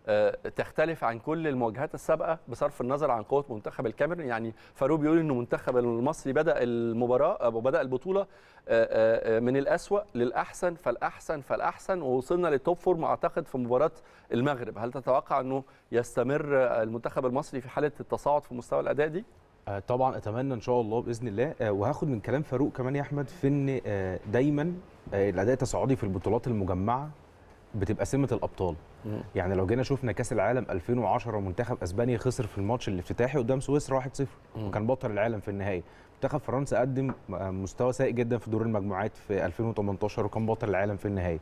آه، تختلف عن كل المواجهات السابقه بصرف النظر عن قوه منتخب الكاميرون يعني فاروق بيقول ان المنتخب المصري بدا المباراه آه، بدا البطوله من الاسوا للاحسن فالاحسن فالاحسن ووصلنا للتوب فورم اعتقد في مباراه المغرب هل تتوقع انه يستمر المنتخب المصري في حاله التصاعد في مستوى الاداء دي آه، طبعا اتمنى ان شاء الله باذن الله آه، وهاخد من كلام فاروق كمان يا احمد في ان آه، دايما الاداء التصاعدي في البطولات المجمعه بتبقى سمه الابطال يعني لو جينا شفنا كاس العالم 2010 منتخب اسبانيا خسر في الماتش الافتتاحي قدام سويسرا 1-0 وكان بطل العالم في النهائي منتخب فرنسا قدم مستوى سيء جدا في دور المجموعات في 2018 وكان بطل العالم في النهائي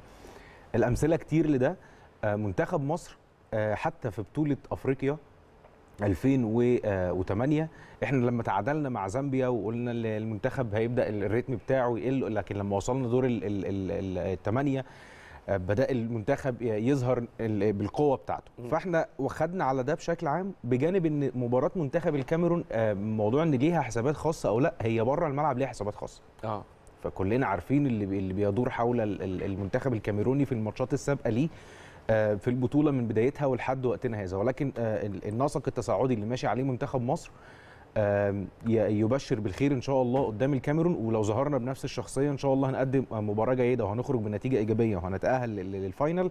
الامثله كتير لده منتخب مصر حتى في بطوله افريقيا 2008 آه، احنا لما تعادلنا مع زامبيا وقلنا المنتخب هيبدا الريتم بتاعه يقل لكن لما وصلنا دور الثمانيه آه، بدا المنتخب يظهر بالقوه بتاعته فاحنا واخدنا على ده بشكل عام بجانب ان مباراه منتخب الكاميرون آه، موضوع ان ليها حسابات خاصه او لا هي بره الملعب ليها حسابات خاصه اه فكلنا عارفين اللي بيدور حول المنتخب الكاميروني في الماتشات السابقه ليه آه، في البطوله من بدايتها ولحد وقتنا هذا ولكن آه، النسق التصاعدي اللي ماشي عليه منتخب مصر يبشر بالخير ان شاء الله قدام الكاميرون ولو ظهرنا بنفس الشخصيه ان شاء الله هنقدم مباراه جيده وهنخرج بنتيجه ايجابيه وهنتاهل للفاينل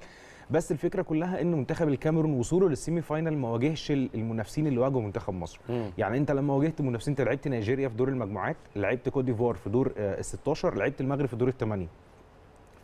بس الفكره كلها ان منتخب الكاميرون وصوله للسيمي فاينل ما واجهش المنافسين اللي واجهوا منتخب مصر مم. يعني انت لما واجهت منافسين انت لعبت نيجيريا في دور المجموعات لعبت كوت ديفوار في دور آه، ال 16 لعبت المغرب في دور الثمانيه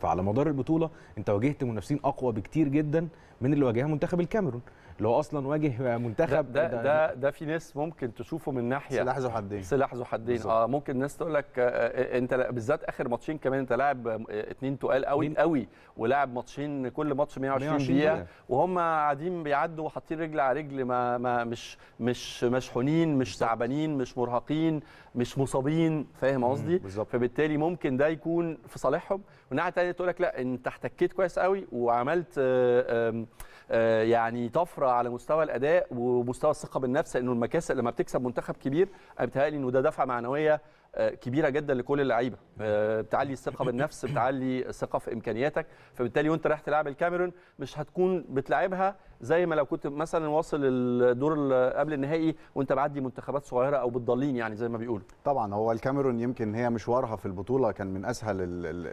فعلى مدار البطوله انت واجهت منافسين اقوى بكتير جدا من اللي واجهها منتخب الكاميرون اللي هو اصلا واجه منتخب ده ده, ده, ده في ناس ممكن تشوفه من ناحيه سلاح ذو حدين سلاح ذو حدين اه ممكن ناس تقول لك آه, آه، انت بالذات اخر ماتشين كمان انت لاعب آه، اتنين تقال قوي قوي ولاعب ماتشين كل ماتش 120 دقيقه وهم قاعدين بيعدوا وحاطين رجل على رجل ما, ما مش مش مشحونين مش تعبانين مش مرهقين مش مصابين فاهم قصدي فبالتالي ممكن ده يكون في صالحهم والناحيه الثانيه تقول لك لا انت احتكيت كويس قوي وعملت آآ آه، آآ آه، يعني طفره على مستوى الاداء ومستوى الثقه بالنفس لانه المكاسب لما بتكسب منتخب كبير بتهيألي انه ده دفعه معنويه آه، كبيره جدا لكل اللعيبه آه، بتعلي الثقه بالنفس بتعلي الثقه في امكانياتك فبالتالي وانت رايح تلعب الكاميرون مش هتكون بتلعبها زي ما لو كنت مثلا واصل الدور قبل النهائي وانت معدي منتخبات صغيره او بتضلين يعني زي ما بيقولوا طبعا هو الكاميرون يمكن هي مشوارها في البطوله كان من اسهل الـ الـ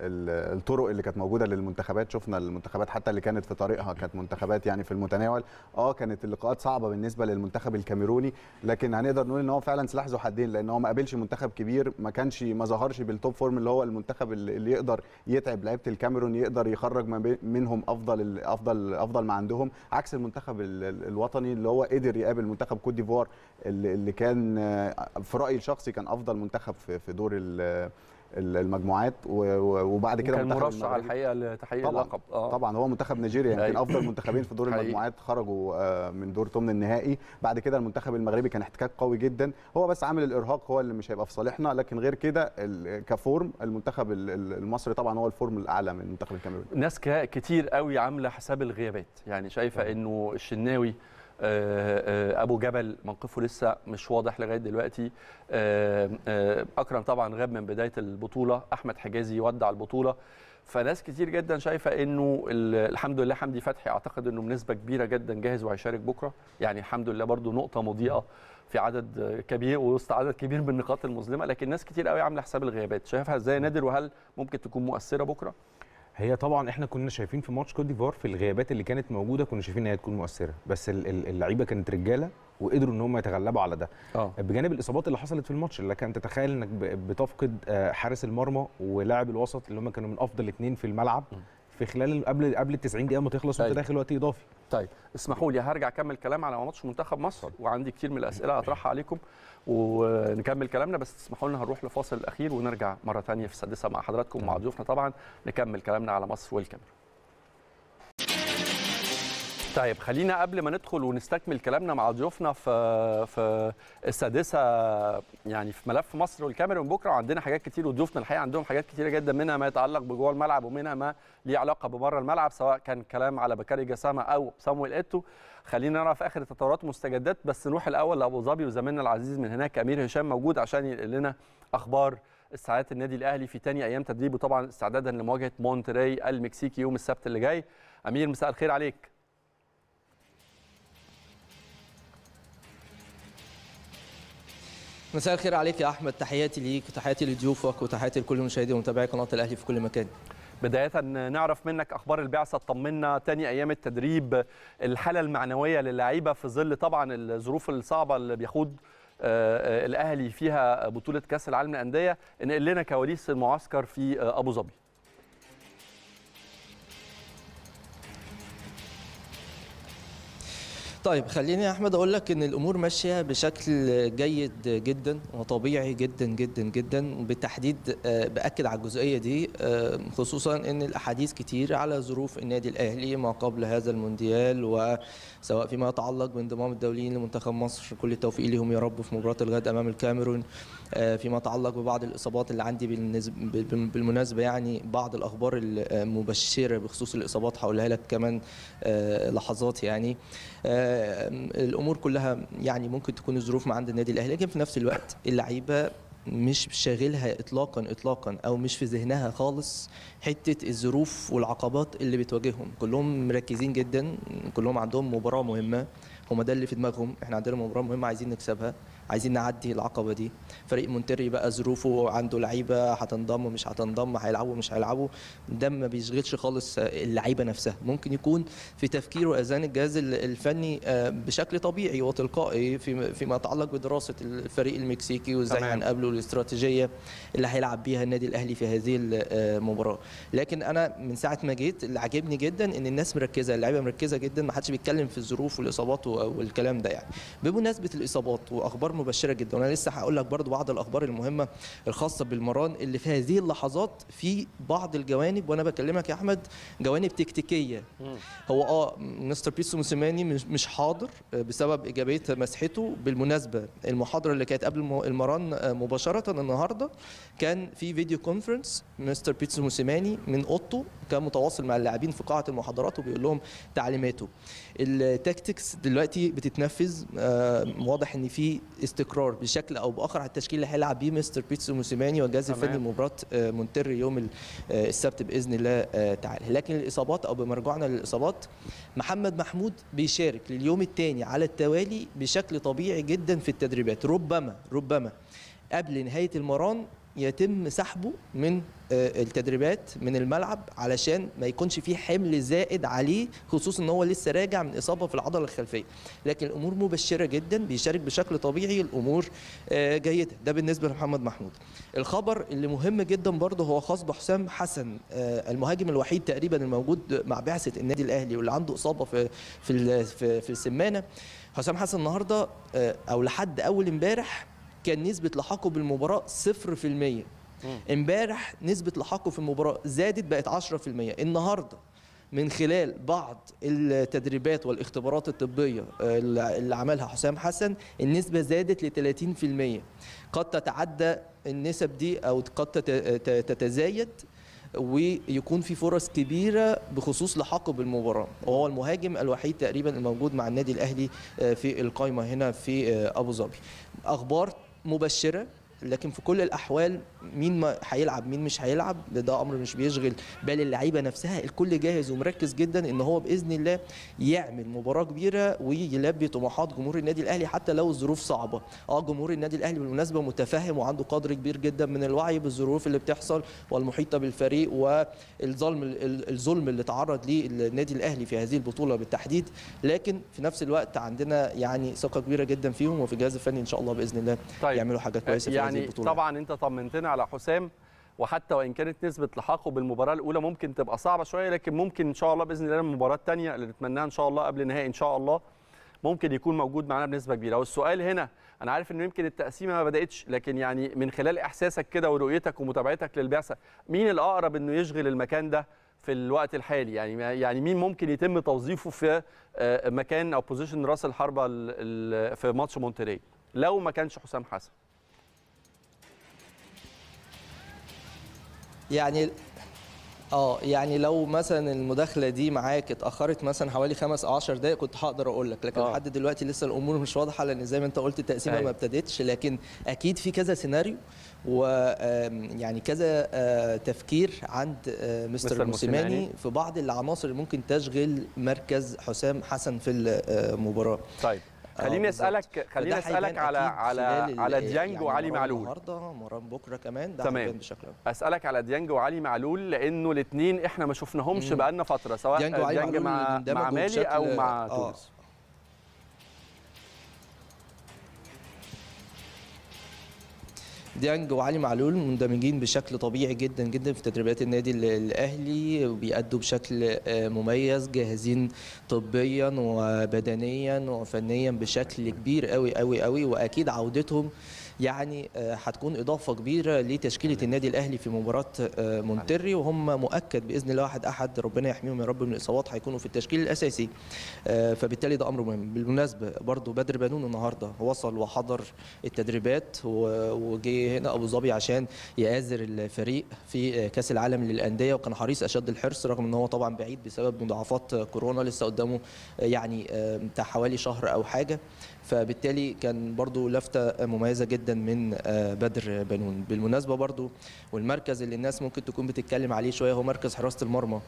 الـ الطرق اللي كانت موجوده للمنتخبات شفنا المنتخبات حتى اللي كانت في طريقها كانت منتخبات يعني في المتناول اه كانت اللقاءات صعبه بالنسبه للمنتخب الكاميروني لكن هنقدر نقول ان هو فعلا سلاح ذو حدين لان هو ما قابلش منتخب كبير ما كانش ما ظهرش بالتوب فورم اللي هو المنتخب اللي يقدر يتعب لعيبه الكاميرون يقدر يخرج ما منهم افضل افضل افضل ما عندهم عكس المنتخب الوطني اللي هو قدر يقابل منتخب كوت ديفوار اللي كان آه، في رايي الشخصي كان افضل منتخب في دور المجموعات وبعد كده كان مرشح الحقيقه لتحقيق اللقب آه. طبعا هو منتخب نيجيريا يمكن يعني افضل منتخبين في دور المجموعات خرجوا آه، من دور ثمن النهائي بعد كده المنتخب المغربي كان احتكاك قوي جدا هو بس عامل الارهاق هو اللي مش هيبقى في صالحنا لكن غير كده كفورم المنتخب المصري طبعا هو الفورم الاعلى من منتخب الكاميرون ناس كتير قوي عامله حساب الغيابات يعني شايفه انه الشناوي آه، آه، ابو جبل موقفه لسه مش واضح لغايه دلوقتي آه، اكرم طبعا غاب من بدايه البطوله احمد حجازي ودع البطوله فناس كتير جدا شايفه انه الحمد لله حمدي فتحي اعتقد انه بنسبه كبيره جدا جاهز وهيشارك بكره يعني الحمد لله برده نقطه مضيئه في عدد كبير وسط عدد كبير من النقاط المظلمه لكن ناس كتير قوي عامله حساب الغيابات شايفها ازاي نادر وهل ممكن تكون مؤثره بكره هي طبعا احنا كنا شايفين في ماتش كوت ديفوار في الغيابات اللي كانت موجوده كنا شايفين ان هي تكون مؤثره بس اللعيبه كانت رجاله وقدروا ان هم يتغلبوا على ده أوه. بجانب الاصابات اللي حصلت في الماتش اللي كان تتخيل انك بتفقد آه، حارس المرمى ولاعب الوسط اللي هم كانوا من افضل اثنين في الملعب في خلال قبل قبل ال 90 دقيقه ما تخلص طيب. وانت داخل وقت اضافي طيب اسمحوا لي هرجع اكمل كلام على ماتش منتخب مصر وعندي كتير من الاسئله هطرحها عليكم ونكمل كلامنا بس تسمحوا لنا هنروح لفاصل الاخير ونرجع مره ثانيه في السادسه مع حضراتكم مع نعم. ضيوفنا طبعا نكمل كلامنا على مصر والكاميرون طيب خلينا قبل ما ندخل ونستكمل كلامنا مع ضيوفنا في في السادسه يعني في ملف مصر والكاميرون بكره وعندنا حاجات كتير وضيوفنا الحقيقه عندهم حاجات كتيره جدا منها ما يتعلق بجوه الملعب ومنها ما ليه علاقه ببره الملعب سواء كان كلام على بكاري جسامه او صامويل ايتو خلينا نعرف اخر التطورات مستجدات بس نروح الاول لابو ظبي وزميلنا العزيز من هناك امير هشام موجود عشان ينقل لنا اخبار استعداد النادي الأهلي في تاني أيام تدريبه طبعا استعدادا لمواجهة مونتري المكسيكي يوم السبت اللي جاي أمير مساء الخير عليك مساء الخير عليك يا احمد تحياتي ليك وتحياتي لضيوفك وتحياتي لكل مشاهدي ومتابعي قناه الاهلي في كل مكان بداية نعرف منك أخبار البعثة طمنا تاني أيام التدريب الحالة المعنوية للاعيبة في ظل طبعا الظروف الصعبة اللي بيخوض آه، آه، الأهلي فيها بطولة كأس العالم للأندية نقل لنا كواليس المعسكر في آه، أبو ظبي طيب خليني يا احمد اقول لك ان الامور ماشيه بشكل جيد جدا وطبيعي جدا جدا جدا بالتحديد آه، باكد على الجزئيه دي آه، خصوصا ان الاحاديث كتير على ظروف النادي الاهلي ما قبل هذا المونديال وسواء فيما يتعلق بانضمام الدوليين لمنتخب مصر كل التوفيق لهم يا رب في مباراه الغد امام الكاميرون آه، فيما يتعلق ببعض الاصابات اللي عندي بالمناسبه يعني بعض الاخبار المبشره بخصوص الاصابات هقولها لك كمان آه، لحظات يعني آه، الامور كلها يعني ممكن تكون الظروف ما عند النادي الاهلي لكن في نفس الوقت اللعيبه مش شاغلها اطلاقا اطلاقا او مش في ذهنها خالص حته الظروف والعقبات اللي بتواجههم كلهم مركزين جدا كلهم عندهم مباراه مهمه هما ده اللي في دماغهم احنا عندنا مباراه مهمه عايزين نكسبها عايزين نعدي العقبه دي فريق مونتري بقى ظروفه عنده لعيبه هتنضم مش هتنضم هيلعبوا مش هيلعبوا ده ما بيشغلش خالص اللعيبه نفسها ممكن يكون في تفكير واذان الجهاز الفني آه، بشكل طبيعي وتلقائي فيما يتعلق بدراسه الفريق المكسيكي وازاي هنقابله الاستراتيجيه اللي هيلعب بيها النادي الاهلي في هذه المباراه آه، لكن انا من ساعه ما جيت اللي عاجبني جدا ان الناس مركزه اللعيبه مركزه جدا ما حدش بيتكلم في الظروف والاصابات والكلام ده يعني بمناسبه الاصابات واخبار مبشره جدا وانا لسه هقول لك برضو بعض الاخبار المهمه الخاصه بالمران اللي في هذه اللحظات في بعض الجوانب وانا بكلمك يا احمد جوانب تكتيكيه هو اه مستر بيسو موسيماني مش حاضر آه، بسبب ايجابيه مسحته بالمناسبه المحاضره اللي كانت قبل المران آه، مباشره النهارده كان في فيديو كونفرنس مستر بيتسو موسيماني من اوضته كان متواصل مع اللاعبين في قاعه المحاضرات وبيقول لهم تعليماته التاكتكس دلوقتي بتتنفذ آه، واضح ان في استقرار بشكل او باخر على التشكيل اللي هيلعب بيه مستر بيتسو موسيماني وجهاز الفني لمباراه مونتر يوم آه، السبت باذن الله آه، تعالى لكن الاصابات او بمرجوعنا للاصابات محمد محمود بيشارك لليوم الثاني على التوالي بشكل طبيعي جدا في التدريبات ربما ربما قبل نهايه المران يتم سحبه من آه، التدريبات من الملعب علشان ما يكونش فيه حمل زائد عليه خصوصا ان هو لسه راجع من اصابه في العضله الخلفيه لكن الامور مبشره جدا بيشارك بشكل طبيعي الامور آه، جيده ده بالنسبه لمحمد محمود الخبر اللي مهم جدا برضه هو خاص بحسام حسن آه، المهاجم الوحيد تقريبا الموجود مع بعثه النادي الاهلي واللي عنده اصابه في في في السمانه حسام حسن النهارده او لحد اول امبارح كان نسبه لحاقه بالمباراه 0% امبارح نسبه لحاقه في المباراه زادت بقت 10% النهارده من خلال بعض التدريبات والاختبارات الطبيه آه، اللي عملها حسام حسن النسبه زادت ل 30% قد تتعدى النسب دي او قد تتزايد ويكون في فرص كبيره بخصوص لحاقه بالمباراه وهو المهاجم الوحيد تقريبا الموجود مع النادي الاهلي آه، في القائمه هنا في آه، ابو ظبي اخبار مبشره لكن في كل الاحوال مين ما هيلعب مين مش هيلعب ده امر مش بيشغل بال اللعيبه نفسها الكل جاهز ومركز جدا ان هو باذن الله يعمل مباراه كبيره ويلبي طموحات جمهور النادي الاهلي حتى لو الظروف صعبه اه جمهور النادي الاهلي بالمناسبه متفاهم وعنده قدر كبير جدا من الوعي بالظروف اللي بتحصل والمحيطه بالفريق والظلم الظلم اللي تعرض ليه النادي الاهلي في هذه البطوله بالتحديد لكن في نفس الوقت عندنا يعني ثقه كبيره جدا فيهم وفي الجهاز الفني ان شاء الله باذن الله طيب. يعملوا حاجات كويسه يعني في هذه يعني البطوله طبعا انت طمنتنا على حسام وحتى وان كانت نسبه لحاقه بالمباراه الاولى ممكن تبقى صعبه شويه لكن ممكن ان شاء الله باذن الله المباراه الثانيه اللي نتمناها ان شاء الله قبل النهائي ان شاء الله ممكن يكون موجود معانا بنسبه كبيره والسؤال هنا انا عارف انه يمكن التقسيمه ما بداتش لكن يعني من خلال احساسك كده ورؤيتك ومتابعتك للبعثه مين الاقرب انه يشغل المكان ده في الوقت الحالي يعني يعني مين ممكن يتم توظيفه في آه، مكان او بوزيشن راس الحربه في ماتش مونتري لو ما كانش حسام حسن يعني اه يعني لو مثلا المداخله دي معاك اتاخرت مثلا حوالي خمس او 10 دقائق كنت هقدر اقول لك لكن آه. لحد دلوقتي لسه الامور مش واضحه لان زي ما انت قلت التقسيمه أيوه. ما ابتدتش لكن اكيد في كذا سيناريو و يعني كذا آه، تفكير عند آه، مستر موسيماني في بعض العناصر اللي ممكن تشغل مركز حسام حسن في المباراه طيب خليني آه، اسالك خليني اسالك على على على ديانج يعني وعلي معلول النهارده مران بكره كمان ده تمام بشكل اسالك على ديانج وعلي معلول لانه الاثنين احنا ما شفناهمش بقالنا فتره سواء ديانج, ديانج مع مع مالي او مع آه. ديانج وعلي معلول مندمجين بشكل طبيعي جدا جدا في تدريبات النادي الاهلي وبيأدوا بشكل آه، مميز جاهزين طبيا وبدنيا وفنيا بشكل كبير قوي قوي قوي واكيد عودتهم يعني آه، هتكون اضافه كبيره لتشكيله النادي الاهلي في مباراه آه، مونتري وهم مؤكد باذن الله واحد احد ربنا يحميهم يا رب من الاصابات هيكونوا في التشكيل الاساسي آه، فبالتالي ده امر مهم بالمناسبه برضو بدر بنون النهارده وصل وحضر التدريبات وجي هنا ابو ظبي عشان يآزر الفريق في كاس العالم للانديه وكان حريص اشد الحرص رغم ان هو طبعا بعيد بسبب مضاعفات كورونا لسه قدامه يعني بتاع حوالي شهر او حاجه فبالتالي كان برضو لفتة مميزة جدا من آه، بدر بنون بالمناسبة برضو والمركز اللي الناس ممكن تكون بتتكلم عليه شوية هو مركز حراسة المرمى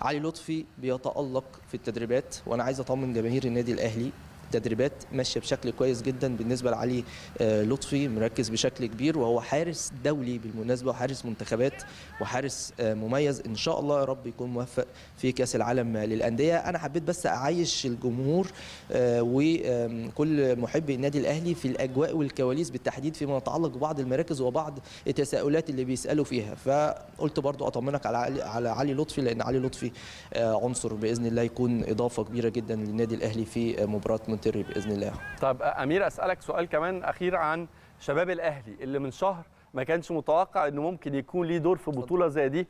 علي لطفي بيتألق في التدريبات وأنا عايز أطمن جماهير النادي الأهلي تدريبات ماشيه بشكل كويس جدا بالنسبه لعلي آه، لطفي مركز بشكل كبير وهو حارس دولي بالمناسبه وحارس منتخبات وحارس آه، مميز ان شاء الله يا رب يكون موفق في كاس العالم للانديه انا حبيت بس اعيش الجمهور آه، وكل محبي النادي الاهلي في الاجواء والكواليس بالتحديد فيما يتعلق ببعض المراكز وبعض التساؤلات اللي بيسالوا فيها فقلت برضو اطمنك على علي, على لطفي لان علي لطفي عنصر باذن الله يكون اضافه كبيره جدا للنادي الاهلي في مباراه مونتري باذن الله طب امير اسالك سؤال كمان اخير عن شباب الاهلي اللي من شهر ما كانش متوقع انه ممكن يكون ليه دور في بطوله زي دي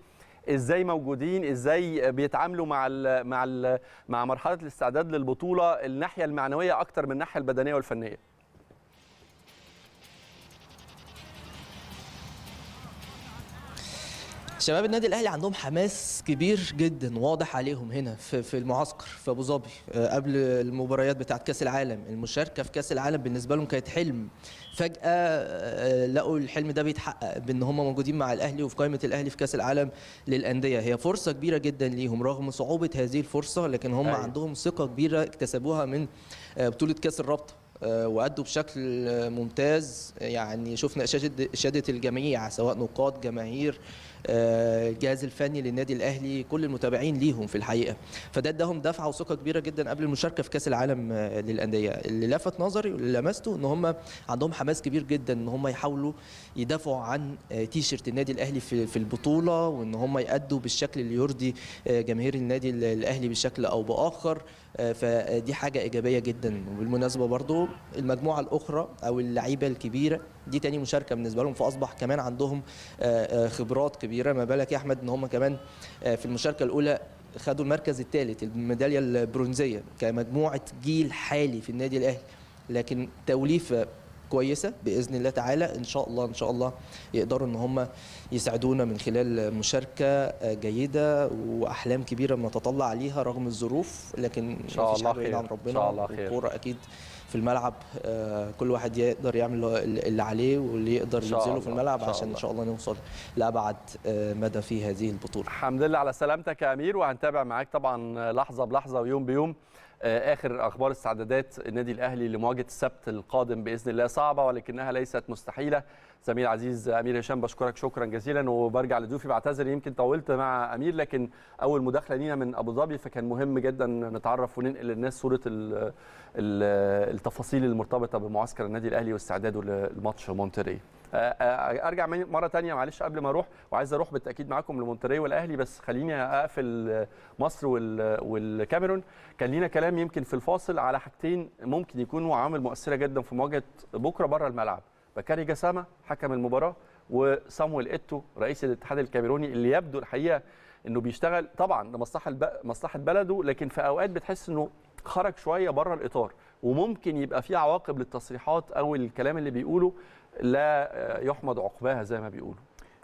ازاي موجودين ازاي بيتعاملوا مع الـ مع الـ مع مرحله الاستعداد للبطوله الناحيه المعنويه اكتر من الناحيه البدنيه والفنيه شباب النادي الاهلي عندهم حماس كبير جدا واضح عليهم هنا في, في المعسكر في ابو ظبي آه، قبل المباريات بتاعه كاس العالم المشاركه في كاس العالم بالنسبه لهم كانت حلم فجاه آه، لقوا الحلم ده بيتحقق بان هم موجودين مع الاهلي وفي قائمه الاهلي في كاس العالم للانديه هي فرصه كبيره جدا ليهم رغم صعوبه هذه الفرصه لكن هم أي. أيوة. عندهم ثقه كبيره اكتسبوها من آه، بطوله كاس الرابطه وادوا بشكل ممتاز يعني شفنا اشاده الجميع سواء نقاد جماهير الجهاز آه، الفني للنادي الاهلي كل المتابعين ليهم في الحقيقه فده اداهم دفعه وثقه كبيره جدا قبل المشاركه في كاس العالم آه، للانديه اللي لفت نظري واللي لمسته ان هم عندهم حماس كبير جدا ان هم يحاولوا يدافعوا عن آه، تيشرت النادي الاهلي في البطوله وان هم يادوا بالشكل اللي يرضي جماهير النادي الاهلي بشكل او باخر فدي حاجه ايجابيه جدا وبالمناسبه برضو المجموعه الاخرى او اللعيبه الكبيره دي تاني مشاركه بالنسبه لهم فاصبح كمان عندهم آه، آه، خبرات كبيره ما بالك يا احمد ان هم كمان آه، في المشاركه الاولى خدوا المركز الثالث الميداليه البرونزيه كمجموعه جيل حالي في النادي الاهلي لكن توليفه كويسه باذن الله تعالى ان شاء الله ان شاء الله يقدروا ان هم يساعدونا من خلال مشاركه جيده واحلام كبيره بنتطلع عليها رغم الظروف لكن ان شاء الله خير عن ربنا ان شاء الله خير الكوره اكيد في الملعب آه، كل واحد يقدر يعمل اللي عليه واللي يقدر يبذله في الملعب عشان ان شاء الله نوصل لابعد آه، مدى في هذه البطوله الحمد لله على سلامتك يا امير وهنتابع معاك طبعا لحظه بلحظه ويوم بيوم آه، اخر اخبار استعدادات النادي الاهلي لمواجهه السبت القادم باذن الله صعبه ولكنها ليست مستحيله زميل عزيز امير هشام بشكرك شكرا جزيلا وبرجع لضيوفي بعتذر يمكن طولت مع امير لكن اول مداخله لينا من ابو ظبي فكان مهم جدا نتعرف وننقل للناس صوره التفاصيل المرتبطه بمعسكر النادي الاهلي واستعداده لماتش مونتري آه، آه، ارجع مره ثانيه معلش قبل ما اروح وعايز اروح بالتاكيد معاكم لمونتري والاهلي بس خليني اقفل آه، مصر والكاميرون كان لينا كلام يمكن في الفاصل على حاجتين ممكن يكونوا عوامل مؤثره جدا في مواجهه بكره بره الملعب بكاري جسامه حكم المباراه وصامويل ايتو رئيس الاتحاد الكاميروني اللي يبدو الحقيقه انه بيشتغل طبعا لمصلحه مصلحه بلده لكن في اوقات بتحس انه خرج شويه بره الاطار وممكن يبقى في عواقب للتصريحات او الكلام اللي بيقوله لا يحمد عقباها زي ما بيقولوا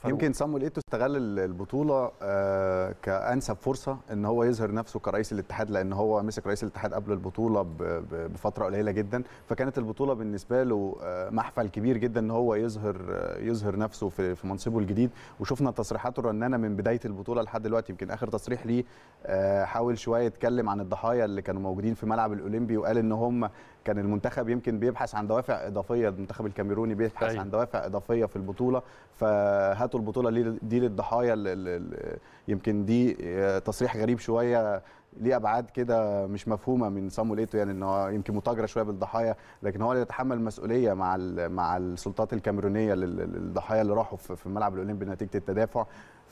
يمكن صامويل ايتو استغل البطوله آه، كانسب فرصه ان هو يظهر نفسه كرئيس الاتحاد لان هو مسك رئيس الاتحاد قبل البطوله بفتره قليله جدا فكانت البطوله بالنسبه له آه، محفل كبير جدا ان هو يظهر آه، يظهر نفسه في منصبه الجديد وشفنا تصريحاته الرنانه من بدايه البطوله لحد دلوقتي يمكن اخر تصريح ليه حاول شويه يتكلم عن الضحايا اللي كانوا موجودين في ملعب الاولمبي وقال ان هم كان المنتخب يمكن بيبحث عن دوافع اضافيه المنتخب الكاميروني بيبحث أيه. عن دوافع اضافيه في البطوله فهاتوا البطوله دي للضحايا يمكن دي آه، تصريح غريب شويه ليه ابعاد كده مش مفهومه من صامويل ايتو يعني ان هو يمكن متاجره شويه بالضحايا لكن هو اللي يتحمل مسؤوليه مع مع السلطات الكاميرونيه للضحايا اللي راحوا في الملعب الاولمبي نتيجه التدافع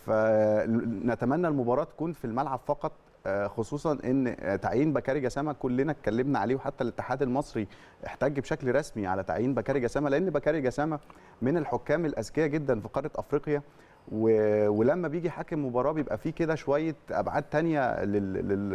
فنتمنى المباراه تكون في الملعب فقط آه، خصوصا ان آه، تعيين بكاري جسامه كلنا اتكلمنا عليه وحتى الاتحاد المصري احتج بشكل رسمي على تعيين بكاري جسامه لان بكاري جسامه من الحكام الاذكياء جدا في قاره افريقيا و... ولما بيجي حاكم مباراه بيبقى فيه كده شويه ابعاد تانية لل...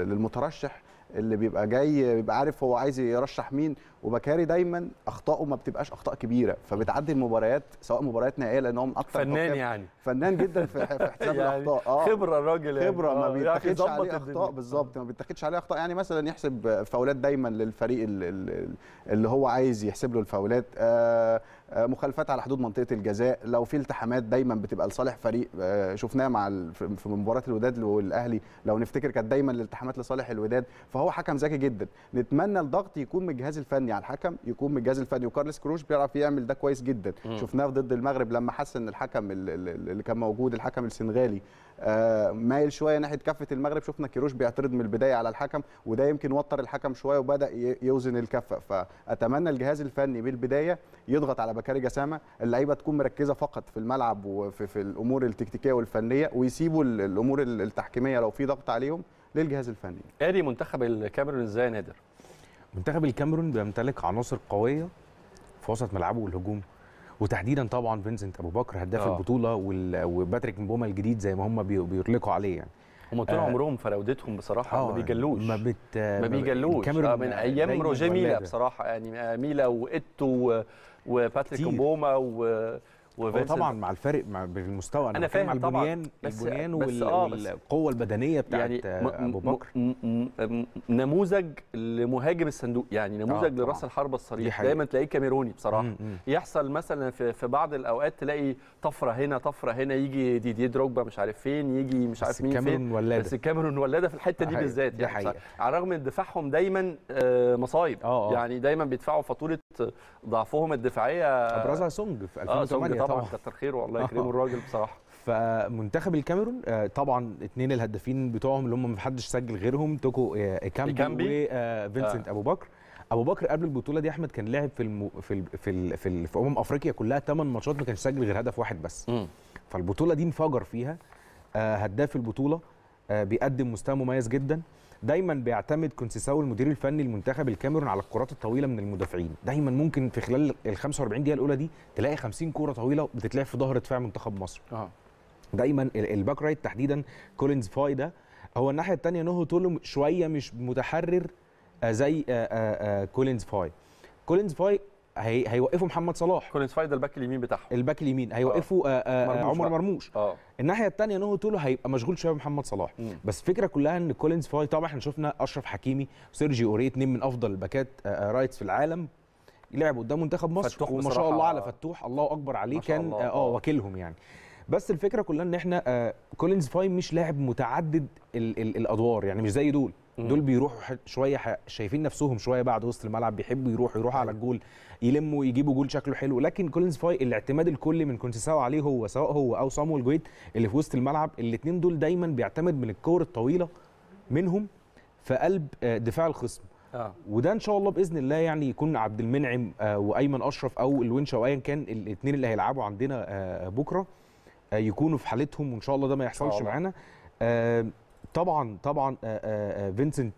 للمترشح اللي بيبقى جاي بيبقى عارف هو عايز يرشح مين وبكاري دايما اخطائه ما بتبقاش اخطاء كبيره فبتعدي المباريات سواء مباريات نهائيه لان هو من اكثر فنان يعني فنان جدا في حساب يعني الاخطاء اه خبره الراجل يعني خبره ما آه، بيتاخدش عليه اخطاء بالظبط ما بيتاخدش عليه اخطاء يعني مثلا يحسب فاولات دايما للفريق اللي هو عايز يحسب له الفاولات آه آه، مخالفات على حدود منطقه الجزاء لو في التحامات دايما بتبقى لصالح فريق آه، شفناه مع في مباراه الوداد والاهلي لو نفتكر كانت دايما الالتحامات لصالح الوداد فهو حكم ذكي جدا نتمنى الضغط يكون من الجهاز الفني على الحكم يكون من الجهاز الفني وكارلس كروش بيعرف يعمل ده كويس جدا شفناه ضد المغرب لما حس ان الحكم اللي كان موجود الحكم السنغالي آه، مايل شويه ناحيه كفه المغرب شفنا كيروش بيعترض من البدايه على الحكم وده يمكن وتر الحكم شويه وبدا يوزن الكفه فاتمنى الجهاز الفني بالبدايه يضغط على بكاري جسامه اللعيبه تكون مركزه فقط في الملعب وفي في الامور التكتيكيه والفنيه ويسيبوا الامور التحكيميه لو في ضغط عليهم للجهاز الفني. ادي منتخب الكاميرون ازاي يا نادر؟ منتخب الكاميرون بيمتلك عناصر قويه في وسط ملعبه والهجوم وتحديدا طبعا فينسنت ابو بكر هداف أوه. البطوله وباتريك مبوما الجديد زي ما هم بيطلقوا عليه يعني هم طول آه. عمرهم فراودتهم بصراحه ما آه، بيجلوش ما, بت... ما بيجلوش آه من ايام روجيه ميلا بصراحه يعني آه، ميلا وايتو وباتريك مبوما و... هو طبعا مع الفرق مع بالمستوى انا, أنا فاهم على البنيان بس البنيان بس وال... آه بس والقوه البدنيه بتاعت يعني آه، ابو بكر نموذج لمهاجم الصندوق يعني آه، نموذج آه لراس الحربه الصريح دايما تلاقيه كاميروني بصراحه م -م. يحصل مثلا في, في بعض الاوقات تلاقي طفره هنا طفره هنا يجي دي دي دروجبا مش عارف فين يجي مش عارف مين فين ولاده. بس الكاميرون ولاده في الحته دي بالذات يعني حقيقة. على الرغم ان دفاعهم دايما آه، مصايب يعني دايما بيدفعوا فاتوره ضعفهم الدفاعيه ابرزها سونج في 2008 طبعا كتر خيره والله يكرمه الراجل بصراحه فمنتخب الكاميرون آه، طبعا اثنين الهدافين بتوعهم اللي هم ما حدش سجل غيرهم توكو آه، ايكامبي وفينسنت آه. آه. ابو بكر ابو بكر قبل البطوله دي احمد كان لاعب في المو في ال... في, ال... في, ال... في امم افريقيا كلها 8 ماتشات ما كانش سجل غير هدف واحد بس م. فالبطوله دي انفجر فيها آه هداف البطوله آه بيقدم مستوى مميز جدا دايما بيعتمد كونسيساو المدير الفني المنتخب الكاميرون على الكرات الطويله من المدافعين دايما ممكن في خلال ال 45 دقيقه الاولى دي تلاقي 50 كوره طويله بتتلعب في ظهر دفاع منتخب مصر اه دايما الباك رايت تحديدا كولينز فاي ده هو الناحيه الثانيه نهو تولم شويه مش متحرر آه، زي آه، آه، كولينز فاي كولينز فاي هي هيوقفوا محمد صلاح كولينز فايد الباك اليمين بتاعهم الباك اليمين هيوقفوا آه. آه مرموش آه، عمر بقى. آه، مرموش آه. الناحيه الثانيه نوه تولو هيبقى مشغول شويه بمحمد صلاح مم. بس الفكره كلها ان كولينز فاي طبعا احنا شفنا اشرف حكيمي وسيرجي اوري اثنين من افضل الباكات آه, آه، رايتس في العالم لعبوا قدام منتخب مصر وما شاء الله على فتوح الله اكبر عليه كان اه وكيلهم يعني بس الفكره كلها ان احنا آه كولينز فاي مش لاعب متعدد الـ الـ الادوار يعني مش زي دول دول بيروحوا شويه شايفين نفسهم شويه بعد وسط الملعب بيحبوا يروحوا يروحوا على أيوة. الجول يلموا يجيبوا جول شكله حلو لكن كولينز فاي الاعتماد الكلي من كونسيساو عليه هو سواء هو او صامويل جويت اللي في وسط الملعب الاثنين دول دايما بيعتمد من الكور الطويله منهم في قلب آه، دفاع الخصم آه. وده ان شاء الله باذن الله يعني يكون عبد المنعم آه، وايمن اشرف او الونشا وايا كان الاثنين اللي هيلعبوا عندنا آه، بكره يكونوا في حالتهم وان شاء الله ده ما يحصلش معانا آه طبعا طبعا آه، آه، آه، فينسنت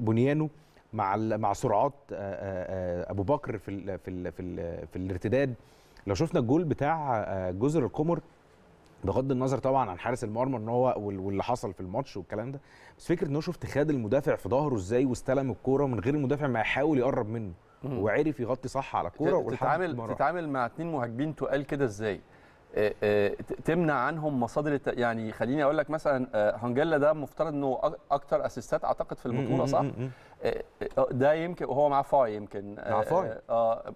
بونيانو مع مع سرعات ابو بكر في الـ في الـ في, الـ في الارتداد لو شفنا الجول بتاع جزر القمر بغض النظر طبعا عن حارس المرمى ان هو واللي حصل في الماتش والكلام ده بس فكره ان هو شفت خد المدافع في ظهره ازاي واستلم الكوره من غير المدافع ما يحاول يقرب منه وعرف يغطي صح على الكوره تتعامل تتعامل مع اثنين مهاجمين تقال كده ازاي آه، آه، تمنع عنهم مصادر يعني خليني اقول لك مثلا هانجيلا آه، ده مفترض انه اكتر اسيستات اعتقد في البطوله صح؟ ده يمكن وهو مع فاي يمكن مع فاي اه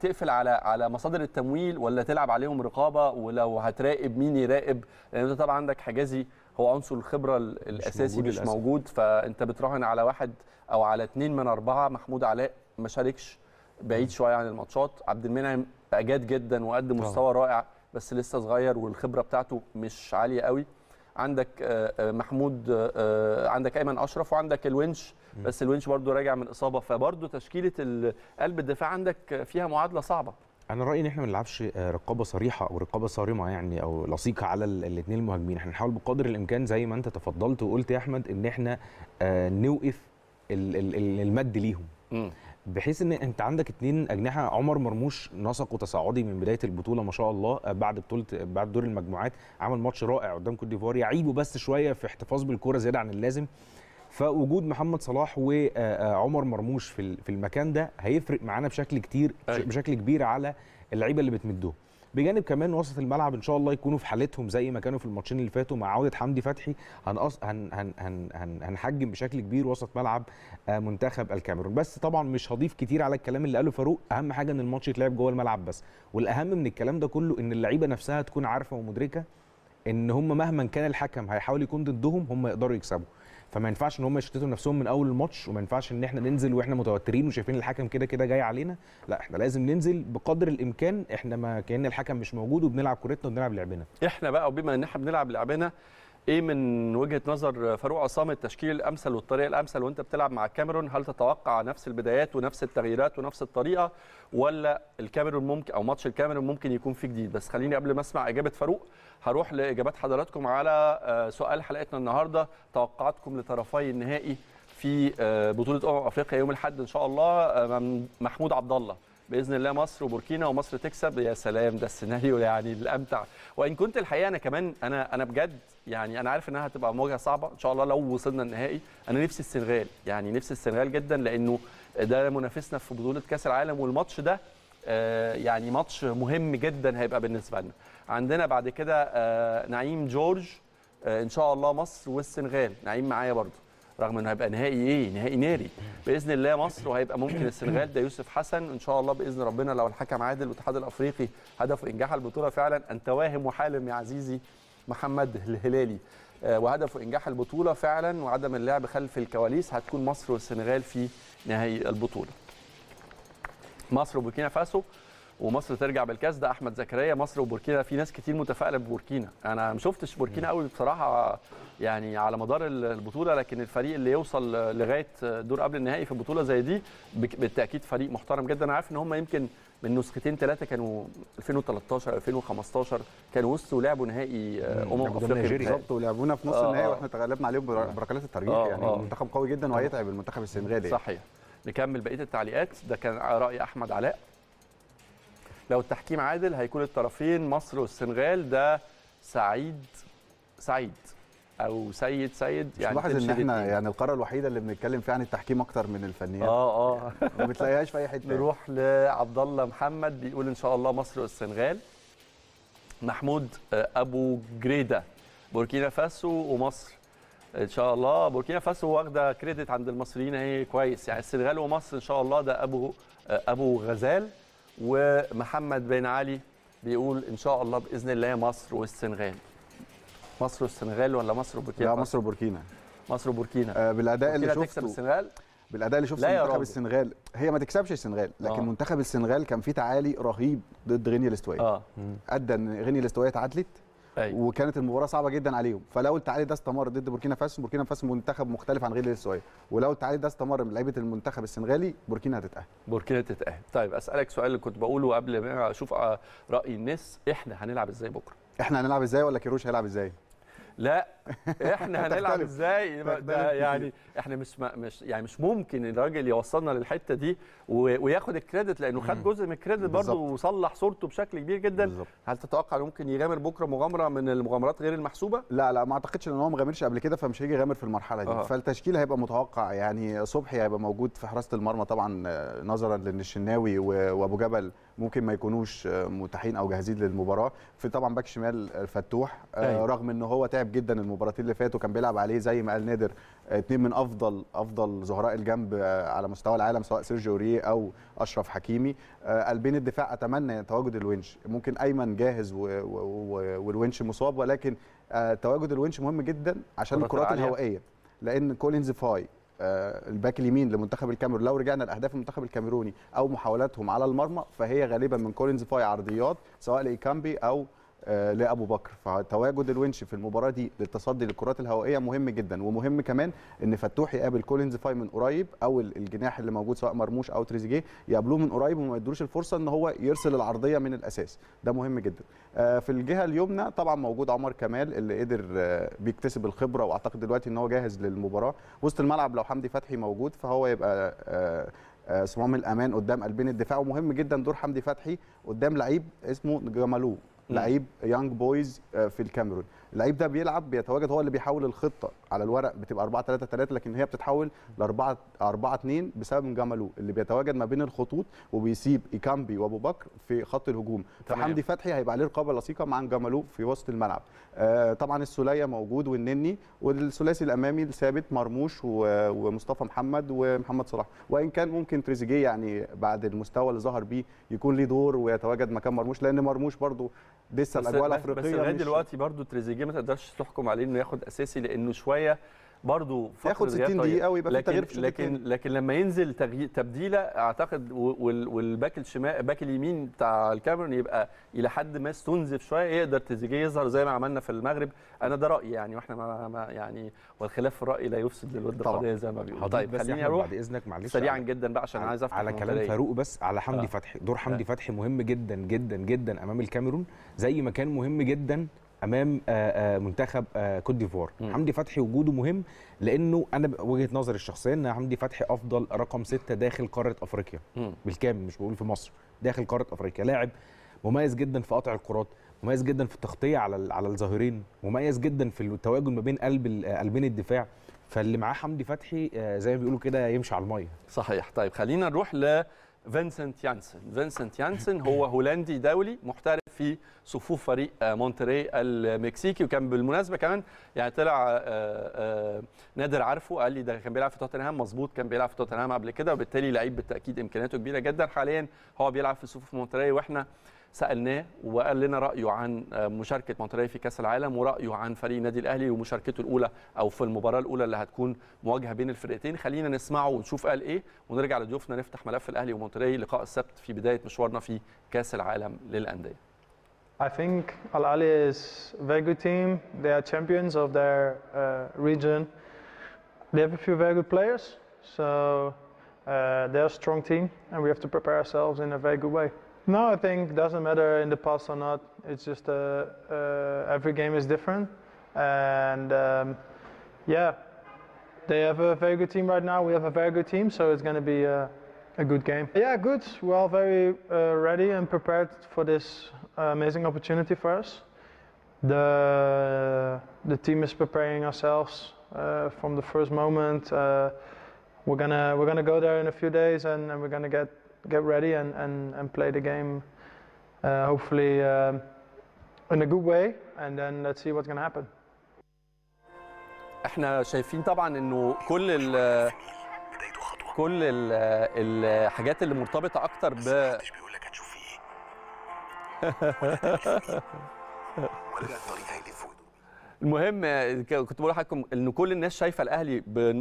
تقفل على على مصادر التمويل ولا تلعب عليهم رقابه ولو هتراقب مين يراقب لان انت طبعا عندك حجازي هو عنصر الخبره الاساسي مش, موجود, مش موجود فانت بتراهن على واحد او على اثنين من اربعه محمود علاء ما شاركش بعيد شويه عن الماتشات عبد المنعم اجاد جدا وقدم مستوى رائع بس لسه صغير والخبره بتاعته مش عاليه قوي عندك آه، آه، محمود آه، عندك ايمن اشرف وعندك الونش بس الونش برضو راجع من اصابه فبرضو تشكيله قلب الدفاع عندك فيها معادله صعبه انا رايي ان احنا ما نلعبش رقابه صريحه او رقابه صارمه يعني او لصيقه على الاثنين المهاجمين احنا نحاول بقدر الامكان زي ما انت تفضلت وقلت يا احمد ان احنا نوقف المد ليهم بحيث ان انت عندك اتنين اجنحه عمر مرموش نسقه تصاعدي من بدايه البطوله ما شاء الله آه، بعد بطوله آه، بعد دور المجموعات عمل ماتش رائع قدام كوت ديفوار يعيبه بس شويه في احتفاظ بالكره زياده عن اللازم فوجود محمد صلاح وعمر آه، مرموش في المكان ده هيفرق معانا بشكل كتير أيوة. بشكل كبير على اللعيبه اللي بتمدهم بجانب كمان وسط الملعب ان شاء الله يكونوا في حالتهم زي ما كانوا في الماتشين اللي فاتوا مع عوده حمدي فتحي هنقص هن هن هن هن هنحجم بشكل كبير وسط ملعب آه، منتخب الكاميرون بس طبعا مش هضيف كتير على الكلام اللي قاله فاروق اهم حاجه ان الماتش يتلعب جوه الملعب بس والاهم من الكلام ده كله ان اللعيبه نفسها تكون عارفه ومدركه ان هم مهما كان الحكم هيحاول يكون ضدهم هم يقدروا يكسبوا فما ينفعش ان هم يشتتوا نفسهم من اول الماتش وما ينفعش ان احنا ننزل واحنا متوترين وشايفين الحكم كده كده جاي علينا لا احنا لازم ننزل بقدر الامكان احنا ما كان الحكم مش موجود وبنلعب كورتنا وبنلعب لعبنا احنا بقى وبما ان احنا بنلعب لعبنا ايه من وجهه نظر فاروق عصام التشكيل الامثل والطريقه الامثل وانت بتلعب مع الكاميرون هل تتوقع نفس البدايات ونفس التغييرات ونفس الطريقه ولا الكاميرون ممكن او ماتش الكاميرون ممكن يكون فيه جديد بس خليني قبل ما اسمع اجابه فاروق هروح لاجابات حضراتكم على آه، سؤال حلقتنا النهارده توقعاتكم لطرفي النهائي في آه، بطوله امم افريقيا يوم الاحد ان شاء الله آه، محمود عبد الله باذن الله مصر وبوركينا ومصر تكسب يا سلام ده السيناريو يعني الامتع وان كنت الحقيقه انا كمان انا انا بجد يعني انا عارف انها هتبقى مواجهه صعبه ان شاء الله لو وصلنا النهائي انا نفسي السنغال يعني نفسي السنغال جدا لانه ده منافسنا في بطوله كاس العالم والماتش ده آه، يعني ماتش مهم جدا هيبقى بالنسبه لنا عندنا بعد كده آه، نعيم جورج آه، ان شاء الله مصر والسنغال نعيم معايا برضه رغم انه هيبقى نهائي ايه نهائي ناري باذن الله مصر وهيبقى ممكن السنغال ده يوسف حسن ان شاء الله باذن ربنا لو الحكم عادل والاتحاد الافريقي هدفه انجاح البطوله فعلا انت واهم وحالم يا عزيزي محمد الهلالي آه، وهدفه انجاح البطوله فعلا وعدم اللعب خلف الكواليس هتكون مصر والسنغال في نهائي البطوله مصر وبوركينا فاسو ومصر ترجع بالكاس ده احمد زكريا مصر وبوركينا في ناس كتير متفائله ببوركينا انا ما شفتش بوركينا قوي بصراحه يعني على مدار البطوله لكن الفريق اللي يوصل لغايه دور قبل النهائي في بطوله زي دي بالتاكيد فريق محترم جدا انا عارف ان هم يمكن من نسختين ثلاثه كانوا 2013 2015 كانوا وصلوا لعبوا نهائي آه، امم افريقيا بالظبط ولعبونا في نص آه النهائي آه. واحنا تغلبنا عليهم آه. بركلات الترجيح آه يعني آه منتخب قوي جدا وهيتعب المنتخب السنغالي يعني. صحيح نكمل بقيه التعليقات ده كان راي احمد علاء لو التحكيم عادل هيكون الطرفين مصر والسنغال ده سعيد سعيد او سيد سيد يعني لاحظ ان احنا يعني القاره الوحيده اللي بنتكلم فيها عن التحكيم اكتر من الفنيات اه اه ما بتلاقيهاش في اي حته نروح لعبد الله محمد بيقول ان شاء الله مصر والسنغال محمود آه، ابو جريده بوركينا فاسو ومصر ان شاء الله بوركينا فاسو واخده كريدت عند المصريين اهي كويس يعني السنغال ومصر ان شاء الله ده ابو آه، ابو غزال ومحمد بن علي بيقول ان شاء الله باذن الله مصر والسنغال مصر والسنغال ولا مصر وبوركينا لا مصر وبوركينا مصر وبوركينا آه بالاداء اللي شفته تكسب السنغال بالاداء اللي شفته منتخب السنغال هي ما تكسبش السنغال لكن آه. منتخب السنغال كان فيه تعالي رهيب ضد غينيا الاستوائيه اه ادى ان غينيا الاستوائيه تعادلت أيوة. وكانت المباراه صعبه جدا عليهم فلو التعادل ده استمر ضد بوركينا فاسو بوركينا فاسو منتخب مختلف عن غير السعوديه ولو التعادل ده استمر من لعيبه المنتخب السنغالي بوركينا هتتاهل بوركينا تتاهل طيب اسالك سؤال اللي كنت بقوله قبل ما اشوف آه، راي الناس احنا هنلعب ازاي بكره احنا هنلعب ازاي ولا كيروش هيلعب ازاي لا احنا هنلعب ازاي يعني احنا مش مش يعني مش ممكن الراجل يوصلنا للحته دي وياخد الكريدت لانه خد جزء من الكريدت برضه وصلح صورته بشكل كبير جدا بالزبط. هل تتوقع انه ممكن يغامر بكره مغامره من المغامرات غير المحسوبه لا لا ما اعتقدش ان هو ما غامرش قبل كده فمش هيجي يغامر في المرحله دي أه. فالتشكيل هيبقى متوقع يعني صبحي هيبقى موجود في حراسه المرمى طبعا آه، نظرا لان الشناوي وابو جبل ممكن ما يكونوش آه، متاحين او جاهزين للمباراه في طبعا باك شمال آه، فتوح آه، أيوة. رغم ان هو تعب جدا المباراتين اللي فاتوا كان بيلعب عليه زي ما قال نادر اثنين من افضل افضل زهراء الجنب على مستوى العالم سواء سيرجيو ريه او اشرف حكيمي قلبين الدفاع اتمنى تواجد الونش ممكن ايمن جاهز والونش مصاب ولكن تواجد الونش مهم جدا عشان الكرات الهوائيه لان كولينز فاي آه، الباك اليمين لمنتخب الكاميرون لو رجعنا لاهداف المنتخب الكاميروني او محاولاتهم على المرمى فهي غالبا من كولينز فاي عرضيات سواء لايكامبي او آه، لابو بكر فتواجد الونش في المباراه دي للتصدي للكرات الهوائيه مهم جدا ومهم كمان ان فتوح يقابل كولينز فاي من قريب او الجناح اللي موجود سواء مرموش او تريزيجيه يقابلوه من قريب وما يدروش الفرصه ان هو يرسل العرضيه من الاساس ده مهم جدا آه، في الجهه اليمنى طبعا موجود عمر كمال اللي قدر آه، بيكتسب الخبره واعتقد دلوقتي ان هو جاهز للمباراه وسط الملعب لو حمدي فتحي موجود فهو يبقى صمام الامان قدام قلبين الدفاع ومهم جدا دور حمدي فتحي قدام لعيب اسمه جمالو لعيب يانج آه، بويز في الكاميرون اللعيب ده بيلعب بيتواجد هو اللي بيحول الخطه على الورق بتبقى 4 3 3 لكن هي بتتحول ل 4 4 2 بسبب جملو اللي بيتواجد ما بين الخطوط وبيسيب ايكامبي وابو بكر في خط الهجوم فحمدي فتحي هيبقى عليه رقابه لصيقه مع جملو في وسط الملعب آه طبعا السوليه موجود والنني والثلاثي الامامي الثابت مرموش ومصطفى محمد ومحمد صلاح وان كان ممكن تريزيجيه يعني بعد المستوى اللي ظهر بيه يكون ليه دور ويتواجد مكان مرموش لان مرموش برده لسه الاجواء الافريقيه بس لغايه دلوقتي برده تريزيجيه دي ما تقدرش تحكم عليه انه ياخد اساسي لانه شويه برضه ياخد 60 طيب. دقيقه ويبقى في تغيير في لكن لكن, لكن لما ينزل تبديله اعتقد والباك الشمال باك اليمين بتاع الكاميرون يبقى الى حد ما استنزف شويه يقدر تزيجي يظهر زي ما عملنا في المغرب انا ده رايي يعني واحنا ما ما يعني والخلاف في الراي لا يفسد للود القضيه زي ما بيقولوا طيب بس خليني اروح بعد اذنك معلش سريعا جدا بقى عشان عايز افتح على كلام فاروق بس على حمدي آه. فتحي دور حمدي آه. فتحي مهم جدا جدا جدا امام الكاميرون زي ما كان مهم جدا امام آه، آه، منتخب آه، كوت ديفوار حمدي فتحي وجوده مهم لانه انا وجهه نظري الشخصيه ان حمدي فتحي افضل رقم ستة داخل قاره افريقيا بالكامل مش بقول في مصر داخل قاره افريقيا لاعب مميز جدا في قطع الكرات مميز جدا في التغطيه على على الظاهرين مميز جدا في التواجد ما بين قلب قلبين الدفاع فاللي معاه حمدي فتحي زي ما بيقولوا كده يمشي على الميه صحيح طيب خلينا نروح ل فينسنت يانسن فينسنت يانسن هو هولندي دولي محترف في صفوف فريق آه، مونتري المكسيكي وكان بالمناسبه كمان يعني طلع آه، آه، نادر عارفه قال لي ده كان بيلعب في توتنهام مظبوط كان بيلعب في توتنهام قبل كده وبالتالي لعيب بالتاكيد امكانياته كبيره جدا حاليا هو بيلعب في صفوف مونتري واحنا سالناه وقال لنا رايه عن مشاركه مونتري في كاس العالم ورايه عن فريق النادي الاهلي ومشاركته الاولى او في المباراه الاولى اللي هتكون مواجهه بين الفرقتين خلينا نسمعه ونشوف قال ايه ونرجع لضيوفنا نفتح ملف الاهلي ومونتري لقاء السبت في بدايه مشوارنا في كاس العالم للانديه I think Al Ali is a very good team. They are champions of their uh, region. They have a few very good players, so uh, they're a strong team, and we have to prepare ourselves in a very good way. No, I think it doesn't matter in the past or not. It's just uh, uh every game is different, and um, yeah, they have a very good team right now. We have a very good team, so it's going to be a, uh, a good game. Yeah, good. We're all very uh, ready and prepared for this uh, amazing opportunity for us. The, the team is preparing ourselves uh, from the first moment. Uh, we're gonna we're gonna go there in a few days, and, and we're gonna get get ready and, and, and play the game, uh, hopefully um, in a good way, and then let's see what's gonna happen. احنا شايفين طبعا انه كل ال كل ال الحاجات اللي مرتبطه اكتر ب المهم كنت بقول لحضراتكم ان كل الناس شايفه الاهلي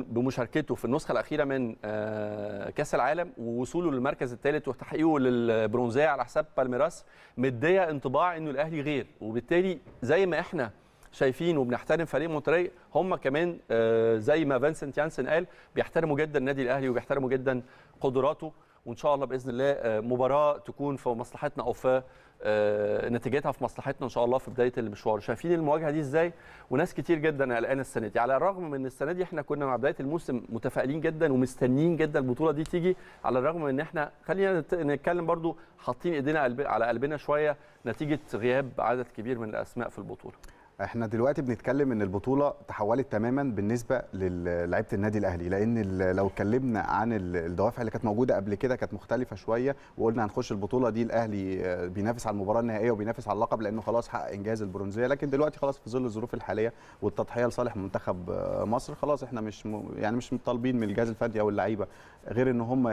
بمشاركته في النسخه الاخيره من آه، كاس العالم ووصوله للمركز الثالث وتحقيقه للبرونزيه على حساب بالميراس مديه انطباع انه الاهلي غير وبالتالي زي ما احنا شايفين وبنحترم فريق مونتري هم كمان آه، زي ما فانسنت يانسن قال بيحترموا جدا النادي الاهلي وبيحترموا جدا قدراته وان شاء الله باذن الله آه، مباراه تكون في مصلحتنا او في آه، نتيجتها في مصلحتنا ان شاء الله في بدايه المشوار شايفين المواجهه دي ازاي وناس كتير جدا قلقانه السنه دي على الرغم من السنه دي احنا كنا مع بدايه الموسم متفائلين جدا ومستنيين جدا البطوله دي تيجي على الرغم من ان احنا خلينا نتكلم برضو حاطين ايدينا على قلبنا شويه نتيجه غياب عدد كبير من الاسماء في البطوله احنا دلوقتي بنتكلم ان البطوله تحولت تماما بالنسبه للعيبه النادي الاهلي لان لو اتكلمنا عن الدوافع اللي كانت موجوده قبل كده كانت مختلفه شويه وقلنا هنخش البطوله دي الاهلي آه، بينافس على المباراه النهائيه وبينافس على اللقب لانه خلاص حقق انجاز البرونزيه لكن دلوقتي خلاص في ظل الظروف الحاليه والتضحيه لصالح منتخب آه، مصر خلاص احنا مش م... يعني مش مطالبين من الجهاز الفني او اللعيبه غير ان هم ي...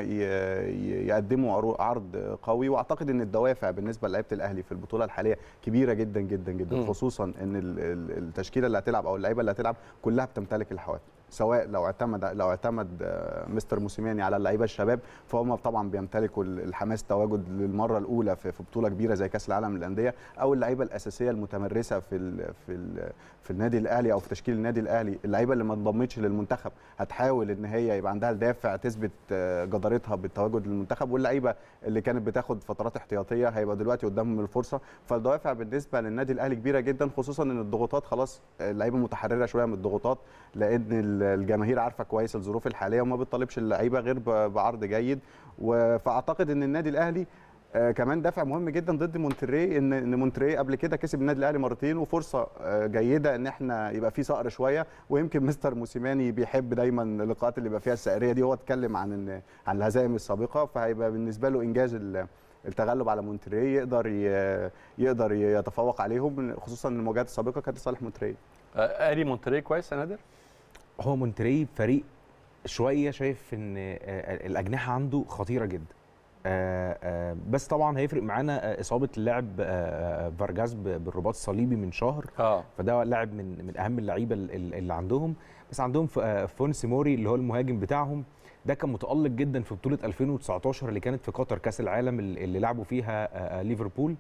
يقدموا عرض قوي واعتقد ان الدوافع بالنسبه للعيبه الاهلي في البطوله الحاليه كبيره جدا جدا جدا خصوصا ان التشكيله اللي هتلعب او اللعيبه اللي هتلعب كلها بتمتلك الحواف سواء لو اعتمد لو اعتمد آه، مستر موسيماني على اللعيبه الشباب فهم طبعا بيمتلكوا الحماس التواجد للمره الاولى في بطوله كبيره زي كاس العالم للانديه او اللعيبه الاساسيه المتمرسه في الـ في الـ في النادي الاهلي او في تشكيل النادي الاهلي اللعيبه اللي ما انضمتش للمنتخب هتحاول ان هي يبقى عندها الدافع تثبت آه، جدارتها بالتواجد للمنتخب واللعيبه اللي كانت بتاخد فترات احتياطيه هيبقى دلوقتي قدامهم الفرصه فالدوافع بالنسبه للنادي الاهلي كبيره جدا خصوصا ان الضغوطات خلاص آه، اللعيبه متحرره شويه من الضغوطات لان الجماهير عارفه كويس الظروف الحاليه وما بتطالبش اللعيبه غير بعرض جيد فاعتقد ان النادي الاهلي آه، كمان دافع مهم جدا ضد مونتري ان ان مونتري قبل كده كسب النادي الاهلي مرتين وفرصه آه، جيده ان احنا يبقى في صقر شويه ويمكن مستر موسيماني بيحب دايما اللقاءات اللي يبقى فيها السقريه دي هو اتكلم عن عن الهزائم السابقه فهيبقى بالنسبه له انجاز التغلب على مونتري يقدر يقدر يتفوق عليهم خصوصا ان المواجهات السابقه كانت لصالح مونتري اهلي مونتري كويس يا نادر؟ هو مونتري فريق شويه شايف ان آه، آه، الاجنحه عنده خطيره جدا آه، بس طبعا هيفرق معانا اصابه اللاعب فارجاز بالرباط الصليبي من شهر آه. فده لاعب من من اهم اللعيبه اللي عندهم بس عندهم فونس موري اللي هو المهاجم بتاعهم ده كان متالق جدا في بطوله 2019 اللي كانت في قطر كاس العالم اللي لعبوا فيها ليفربول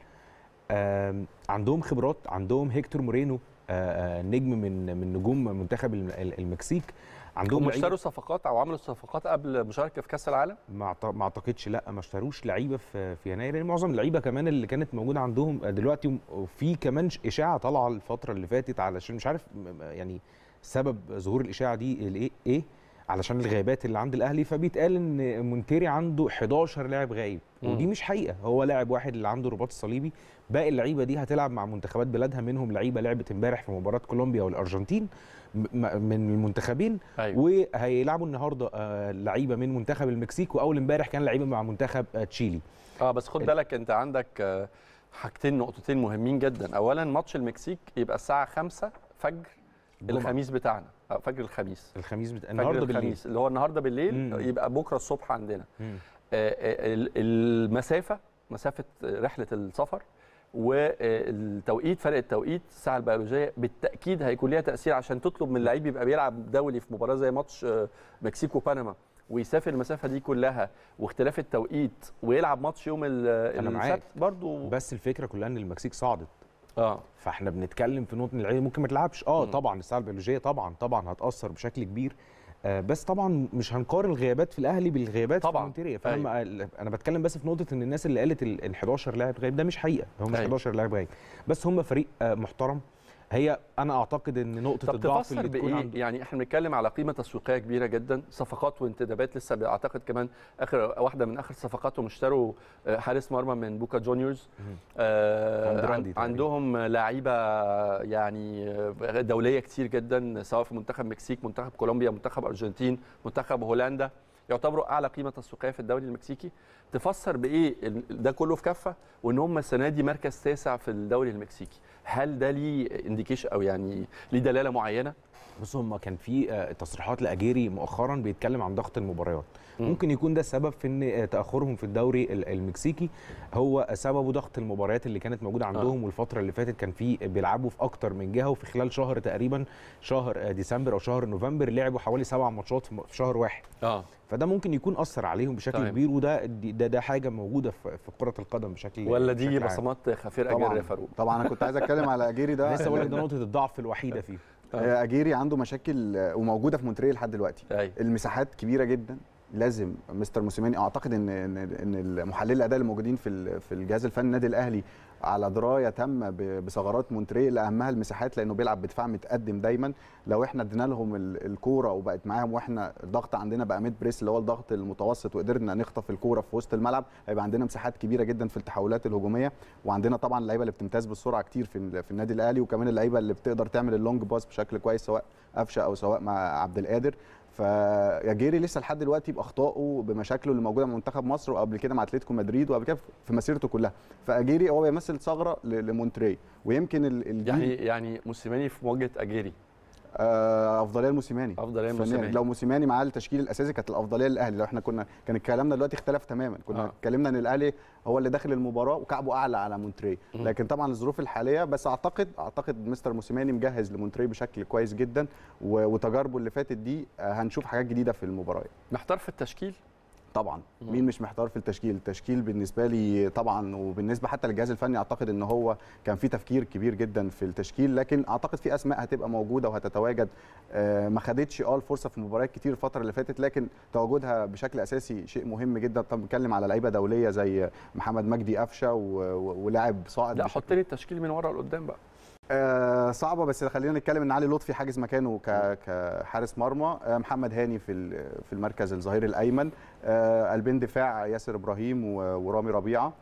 عندهم خبرات عندهم هيكتور مورينو آه، آه، نجم من من نجوم منتخب المكسيك عندهم هم اشتروا صفقات او عملوا صفقات قبل مشاركه في كاس العالم؟ ما اعتقدش لا ما اشتروش لعيبه في في يناير لان معظم اللعيبه كمان اللي كانت موجوده عندهم دلوقتي في كمان اشاعه طالعه الفتره اللي فاتت علشان مش عارف يعني سبب ظهور الاشاعه دي ايه علشان الغيابات اللي عند الاهلي فبيتقال ان مونتيري عنده 11 لاعب غايب ودي مش حقيقه هو لاعب واحد اللي عنده رباط الصليبي باقي اللعيبه دي هتلعب مع منتخبات بلادها منهم لعيبه لعبت امبارح في مباراه كولومبيا والارجنتين من المنتخبين أيوة. وهيلعبوا النهارده آه، لعيبه من منتخب المكسيك واول امبارح كان لعيبه مع منتخب آه، تشيلي اه بس خد بالك انت عندك آه، حاجتين نقطتين مهمين جدا اولا ماتش المكسيك يبقى الساعه 5 فجر الخميس بتاعنا آه، فجر الخميس الخميس بتاع النهارده بالليل اللي هو النهارده بالليل مم. يبقى بكره الصبح عندنا آآ آه، آه، المسافه مسافه رحله السفر والتوقيت فرق التوقيت الساعه البيولوجيه بالتاكيد هيكون ليها تاثير عشان تطلب من لعيب يبقى بيلعب دولي في مباراه زي ماتش مكسيكو بنما ويسافر المسافه دي كلها واختلاف التوقيت ويلعب ماتش يوم السبت برضو بس الفكره كلها ان المكسيك صعدت اه فاحنا بنتكلم في نقطه العين ممكن ما تلعبش اه طبعا الساعه البيولوجيه طبعا طبعا هتاثر بشكل كبير آه بس طبعا مش هنقارن الغيابات في الاهلي بالغيابات طبعا. في المونتيريه فانا أيوه. انا بتكلم بس في نقطه ان الناس اللي قالت ال 11 لاعب غايب ده مش حقيقه هم مش 11 أيوه. لاعب غايب بس هم فريق آه، محترم هي انا اعتقد ان نقطه الضعف اللي بتكون عنده يعني احنا بنتكلم على قيمه تسويقيه كبيره جدا صفقات وانتدابات لسه اعتقد كمان اخر واحده من اخر صفقاتهم اشتروا آه، حارس مرمى من بوكا جونيورز آه عندهم لعيبه يعني آه، دوليه كتير جدا سواء في منتخب مكسيك منتخب كولومبيا منتخب ارجنتين منتخب هولندا يعتبروا اعلى قيمه تسويقيه في الدوري المكسيكي تفسر بايه ده كله في كفه وان هم السنه دي مركز تاسع في الدوري المكسيكي هل ده ليه انديكيشن او يعني ليه دلاله معينه بص هم كان في آه، تصريحات لاجيري مؤخرا بيتكلم عن ضغط المباريات ممكن يكون ده السبب في ان آه، تاخرهم في الدوري المكسيكي هو سببه ضغط المباريات اللي كانت موجوده آه. عندهم آه. والفتره اللي فاتت كان في بيلعبوا في اكتر من جهه وفي خلال شهر تقريبا شهر ديسمبر او شهر نوفمبر لعبوا حوالي سبع ماتشات في شهر واحد اه فده ممكن يكون اثر عليهم بشكل طيب. كبير وده ده, ده حاجه موجوده في كره القدم بشكل ولا دي بصمات خفير اجيري يا فاروق طبعا انا كنت عايز اتكلم على اجيري ده لسه بقول لك ده نقطه الضعف الوحيده فيه آه، اجيري عنده مشاكل وموجوده في مونتريال لحد دلوقتي طيب. المساحات كبيره جدا لازم مستر موسيماني اعتقد ان ان محللي الاداء الموجودين في في الجهاز الفني النادي الاهلي على درايه تامه بثغرات مونتري اهمها المساحات لانه بيلعب بدفاع متقدم دايما لو احنا ادينا لهم الكوره وبقت معاهم واحنا الضغط عندنا بقى ميد بريس اللي هو الضغط المتوسط وقدرنا نخطف الكوره في وسط الملعب هيبقى عندنا مساحات كبيره جدا في التحولات الهجوميه وعندنا طبعا اللعيبه اللي بتمتاز بالسرعه كتير في في النادي الاهلي وكمان اللعيبه اللي بتقدر تعمل اللونج باس بشكل كويس سواء قفشه او سواء مع عبد القادر جيري لسه لحد دلوقتي باخطائه بمشاكله اللي موجوده مع منتخب مصر وقبل كده مع اتلتيكو مدريد وقبل كده في مسيرته كلها فاجيري هو بيمثل ثغره لمونتري ويمكن الجيل يعني يعني موسيماني في مواجهه اجيري آه، افضليه لموسيماني افضليه لموسيماني لو موسيماني معاه التشكيل الاساسي كانت الافضليه للاهلي لو احنا كنا كان كلامنا دلوقتي اختلف تماما كنا آه. اتكلمنا آه. ان الاهلي هو اللي داخل المباراه وكعبه اعلى على مونتري لكن طبعا الظروف الحاليه بس اعتقد اعتقد مستر موسيماني مجهز لمونتري بشكل كويس جدا وتجاربه اللي فاتت دي آه، هنشوف حاجات جديده في المباراه محتار في التشكيل طبعا مين مش محتار في التشكيل التشكيل بالنسبه لي طبعا وبالنسبه حتى للجهاز الفني اعتقد ان هو كان في تفكير كبير جدا في التشكيل لكن اعتقد في اسماء هتبقى موجوده وهتتواجد آه، ما خدتش اه الفرصه في مباريات كتير الفتره اللي فاتت لكن تواجدها بشكل اساسي شيء مهم جدا طب بنتكلم على لعيبه دوليه زي محمد مجدي قفشه ولاعب صاعد لا حط لي التشكيل من ورا لقدام بقى آه، صعبه بس خلينا نتكلم ان علي لطفي حاجز مكانه كحارس مرمى آه، محمد هاني في في المركز الظهير الايمن آه، قلبين دفاع ياسر ابراهيم ورامي ربيعه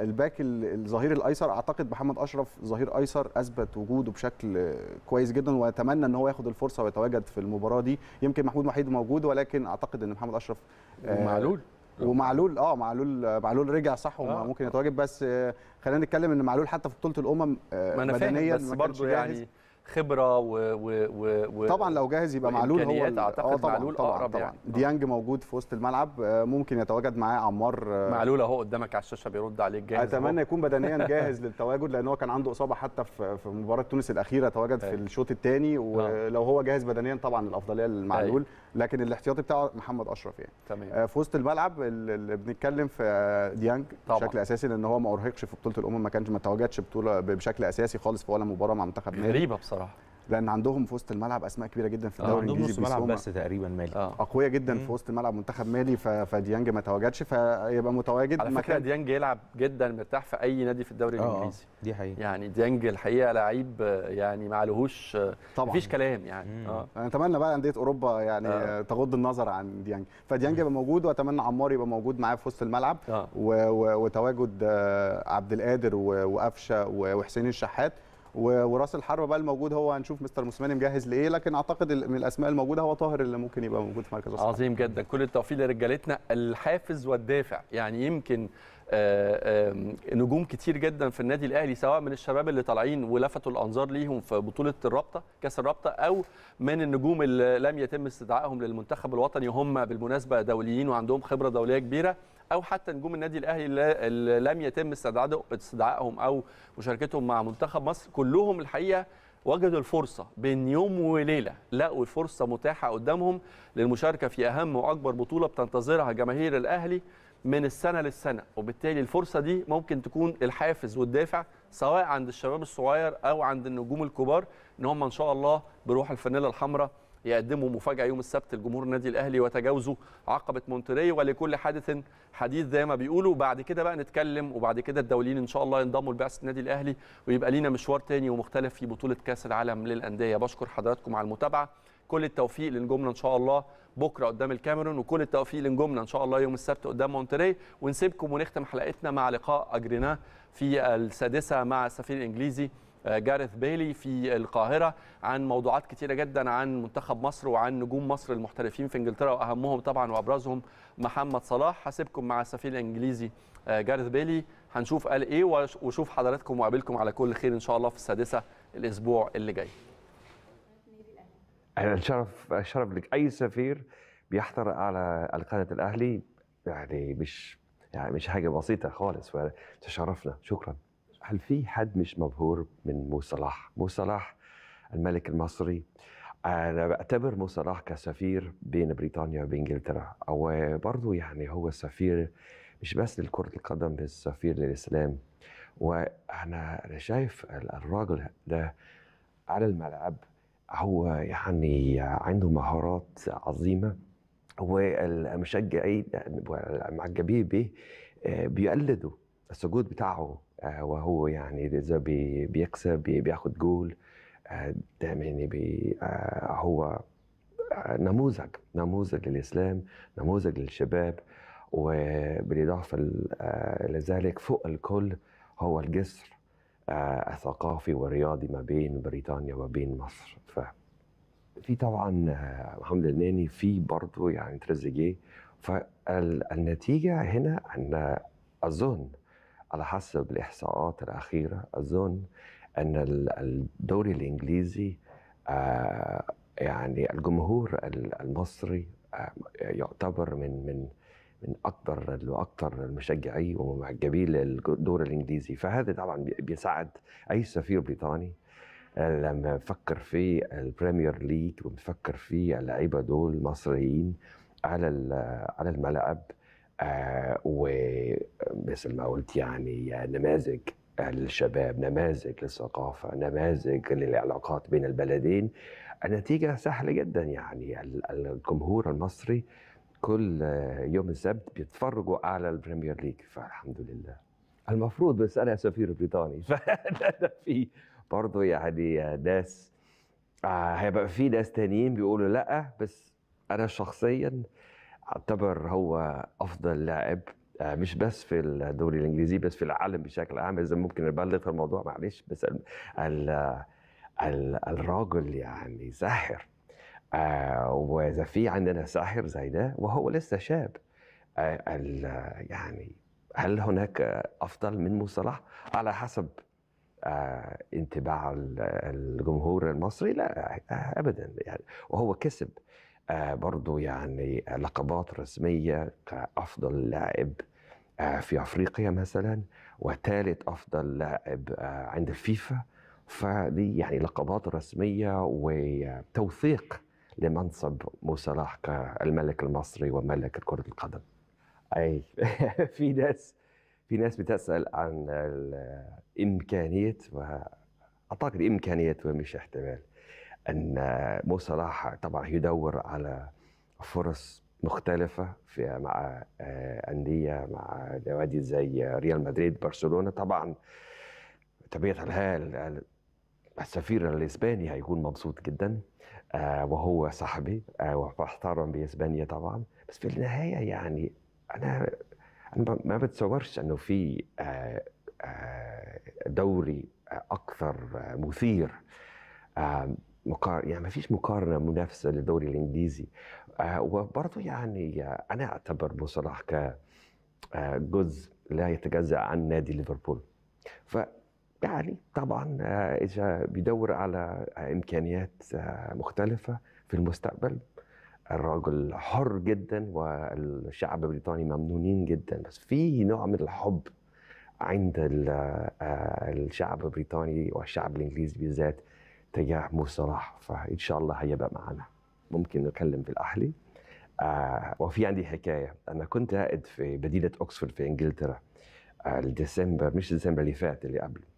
الباك الظهير الايسر اعتقد محمد اشرف ظهير ايسر اثبت وجوده بشكل كويس جدا واتمنى ان هو ياخد الفرصه ويتواجد في المباراه دي يمكن محمود وحيد موجود ولكن اعتقد ان محمد اشرف معلول آه. ومعلول اه معلول معلول رجع صح آه. وممكن يتواجد بس خلينا نتكلم ان معلول حتى في بطوله الامم آه، ما أنا بدنيا بس يعني جاهز. يعني خبره و, و, و, و طبعا لو جاهز يبقى معلول هو اه طبعا معلول طبعا, أقرب طبعا يعني. آه. ديانج موجود في وسط الملعب ممكن يتواجد معاه عمار معلول اهو قدامك على الشاشه بيرد عليك جاهز اتمنى هو. يكون بدنيا جاهز للتواجد لان هو كان عنده اصابه حتى في مباراه تونس الاخيره تواجد في الشوط الثاني ولو هو جاهز بدنيا طبعا الافضليه للمعلول أيوه. لكن الاحتياطي بتاعه محمد اشرف يعني تمام. آه، في وسط الملعب اللي بنتكلم في آه، ديانج بشكل اساسي لان هو ما ارهقش في بطوله الامم ما كانش ما تواجدش بطوله بشكل اساسي خالص في ولا مباراه مع منتخب غريبه بصراحه لان عندهم في وسط الملعب اسماء كبيره جدا في آه، الدوري الانجليزي عندهم نص ملعب بس تقريبا مالي آه. اقوياء جدا مم. في وسط الملعب منتخب مالي فديانج ما تواجدش فيبقى متواجد على فكره ديانج يلعب جدا مرتاح في اي نادي في الدوري آه،, آه. الانجليزي دي حقيقه يعني ديانج الحقيقه لعيب يعني ما عليهوش طبعا مفيش كلام يعني آه. اتمنى بقى انديه اوروبا يعني آه. تغض النظر عن ديانج فديانج يبقى موجود واتمنى عمار يبقى موجود معاه في وسط الملعب آه. وتواجد آه، عبد القادر وقفشه وحسين الشحات وراس الحربه بقى الموجود هو هنشوف مستر موسيماني مجهز لايه لكن اعتقد من الاسماء الموجوده هو طاهر اللي ممكن يبقى موجود في مركز عظيم جدا كل التوفيق لرجالتنا الحافز والدافع يعني يمكن آه، نجوم كتير جدا في النادي الاهلي سواء من الشباب اللي طالعين ولفتوا الانظار ليهم في بطوله الرابطه كاس الرابطه او من النجوم اللي لم يتم استدعائهم للمنتخب الوطني هم بالمناسبه دوليين وعندهم خبره دوليه كبيره او حتى نجوم النادي الاهلي اللي لم يتم استدعائهم او مشاركتهم مع منتخب مصر كلهم الحقيقه وجدوا الفرصة بين يوم وليلة لقوا الفرصة متاحة قدامهم للمشاركة في أهم وأكبر بطولة بتنتظرها جماهير الأهلي من السنه للسنه وبالتالي الفرصه دي ممكن تكون الحافز والدافع سواء عند الشباب الصغير او عند النجوم الكبار ان هم ان شاء الله بروح الفانيلا الحمراء يقدموا مفاجاه يوم السبت لجمهور النادي الاهلي وتجاوزوا عقبه مونتري ولكل حادث حديث زي ما بيقولوا بعد كده بقى نتكلم وبعد كده الدوليين ان شاء الله ينضموا لبعثه النادي الاهلي ويبقى لينا مشوار تاني ومختلف في بطوله كاس العالم للانديه بشكر حضراتكم على المتابعه كل التوفيق لنجومنا ان شاء الله بكره قدام الكاميرون وكل التوفيق لنجومنا ان شاء الله يوم السبت قدام مونتري ونسيبكم ونختم حلقتنا مع لقاء اجريناه في السادسه مع السفير الانجليزي آه، جارث بيلي في القاهرة عن موضوعات كثيره جدا عن منتخب مصر وعن نجوم مصر المحترفين في انجلترا وأهمهم طبعا وأبرزهم محمد صلاح هسيبكم مع السفير الإنجليزي آه، جارث بيلي هنشوف قال إيه وشوف حضراتكم وقابلكم على كل خير إن شاء الله في السادسة الأسبوع اللي جاي الشرف الشرف لك اي سفير بيحضر على القناه الاهلي يعني مش يعني مش حاجه بسيطه خالص تشرفنا شكرا هل في حد مش مبهور من مو صلاح مو صلاح الملك المصري انا بعتبر مو صلاح كسفير بين بريطانيا وبانجلترا وبرضه يعني هو سفير مش بس لكرة القدم بس سفير للإسلام وأنا شايف الراجل ده على الملعب هو يعني عنده مهارات عظيمه والمشجعين المعجبين به آه، بيقلدوا السجود بتاعه آه، وهو يعني اذا بيكسب بياخد جول آه، يعني هو نموذج نموذج للاسلام نموذج للشباب وبالاضافه لذلك فوق الكل هو الجسر آه، الثقافي والرياضي ما بين بريطانيا وبين مصر ف في طبعا محمد آه، الناني في برضه يعني تريزيجيه فالنتيجه هنا ان اظن على حسب الاحصاءات الاخيره اظن ان الدوري الانجليزي آه، يعني الجمهور المصري يعتبر من من من اكثر لاكثر المشجعين ومعجبين للدور الانجليزي فهذا طبعا بيساعد اي سفير بريطاني آه، لما بفكر في البريمير ليج وبفكر في اللعيبه دول المصريين على على الملعب آه، ومثل ما قلت يعني نماذج للشباب نماذج للثقافه نماذج للعلاقات بين البلدين النتيجه سهله جدا يعني الجمهور المصري آه كل يوم السبت بيتفرجوا على البريمير ليج فالحمد لله المفروض بس انا سفير بريطاني فانا في برضه يعني ناس آه، هيبقى في ناس تانيين بيقولوا لا بس انا شخصيا اعتبر هو افضل لاعب آه، مش بس في الدوري الانجليزي بس في العالم بشكل عام اذا ممكن ابلغ الموضوع معلش بس الـ الـ الراجل يعني ساحر آه، وإذا في عندنا ساحر زي ده وهو لسه شاب آه، يعني هل هناك أفضل من مصطلح صلاح على حسب آه، انتباع انطباع الجمهور المصري لا أبدا يعني وهو كسب برضه برضو يعني لقبات رسمية كأفضل لاعب في أفريقيا مثلا وثالث أفضل لاعب عند الفيفا فدي يعني لقبات رسمية وتوثيق لمنصب مصالح كالملك المصري وملك كرة القدم أي في ناس في ناس بتسأل عن الإمكانية وأعتقد إمكانية ومش احتمال أن مو صلاح طبعا يدور على فرص مختلفة في مع آه، أندية مع نوادي زي ريال مدريد برشلونة طبعا طبيعة الحال السفير الإسباني هيكون مبسوط جدا آه، وهو صاحبي فاحترم آه، باسبانيا طبعا بس في النهايه يعني انا انا ما بتصورش انه في آه، دوري اكثر مثير مقار... يعني ما فيش مقارنه منافسه للدوري الانجليزي وبرضه يعني انا اعتبر بصلاح كجزء لا يتجزا عن نادي ليفربول ف يعني طبعا آه، اذا بيدور على آه، امكانيات آه، مختلفه في المستقبل الراجل حر جدا والشعب البريطاني ممنونين جدا بس في نوع من الحب عند الشعب البريطاني والشعب الانجليزي بالذات تجاه مو صلاح فان شاء الله هيبقى معنا ممكن نتكلم بالاهلي الاهلي وفي عندي حكايه انا كنت قاعد في مدينه اوكسفورد في انجلترا ديسمبر مش ديسمبر اللي فات اللي قبله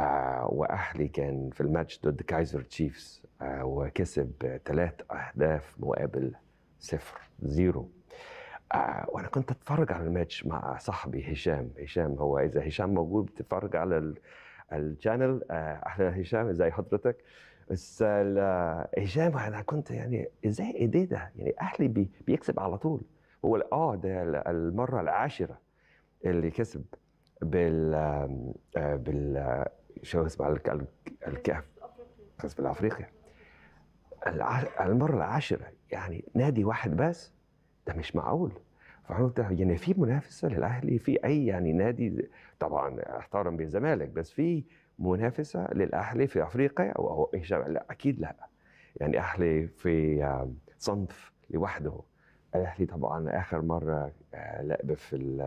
آه، واهلي كان في الماتش ضد كايزر تشيفز آه، وكسب ثلاث اهداف مقابل صفر زيرو آه، وانا كنت اتفرج على الماتش مع صاحبي هشام هشام هو اذا هشام موجود بتتفرج على الشانل اهلا هشام ازي حضرتك بس هشام انا كنت يعني ازاي ايه ده يعني اهلي بي بيكسب على طول هو اه ده المره العاشره اللي كسب بال بال شواذ على الكهف كاس افريقيا المره العاشره يعني نادي واحد بس ده مش معقول فعلا يعني في منافسه للاهلي في اي يعني نادي طبعا احترم بالزمالك بس في منافسه للاهلي في افريقيا او لا اكيد لا يعني اهلي في صنف لوحده الاهلي طبعا اخر مره آه، لعب في الـ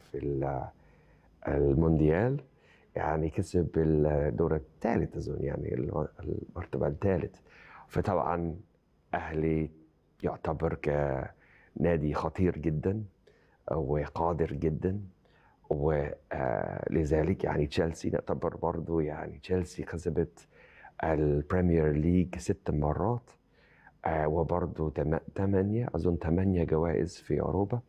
في الـ المونديال يعني كسب الدور الثالث اظن يعني المرتبه الثالث فطبعا اهلي يعتبر كنادي خطير جدا وقادر جدا ولذلك يعني تشيلسي نعتبر برضه يعني تشيلسي كسبت البريمير ليج ست مرات وبرضه ثمانية أظن ثمانية جوائز في أوروبا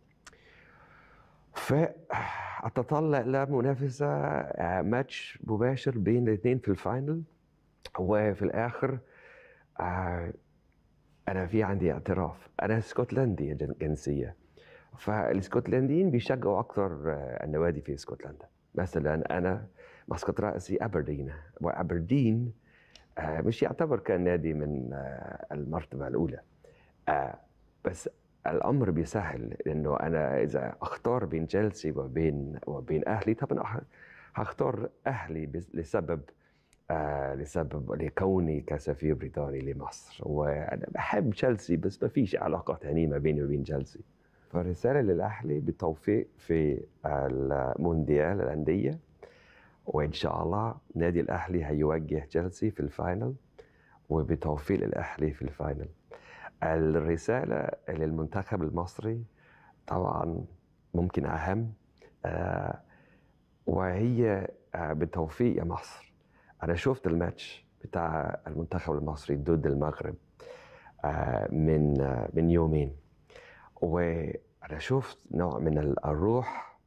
فأتطلع لمنافسة آه، ماتش مباشر بين الاثنين في الفاينل وفي الآخر آه، أنا في عندي اعتراف أنا اسكتلندي الجنسيه فالاسكتلنديين بيشجعوا أكثر آه، النوادي في اسكتلندا مثلا أنا مسقط رأسي أبردين وأبردين مش يعتبر كان نادي من المرتبة الأولى بس الامر بيسهل لانه انا اذا اختار بين تشيلسي وبين وبين اهلي طبعا هختار اهلي لسبب آه لسبب لكوني كسفير بريطاني لمصر وانا بحب تشيلسي بس ما فيش علاقه ما بيني وبين تشيلسي فرساله للاهلي بالتوفيق في المونديال الانديه وان شاء الله نادي الاهلي هيوجه تشيلسي في الفاينل وبتوفيق الاهلي في الفاينل الرسالة للمنتخب المصري طبعا ممكن أهم آه، وهي آه، بالتوفيق يا مصر أنا شفت الماتش بتاع المنتخب المصري ضد المغرب آه، من من يومين وأنا شفت نوع من الروح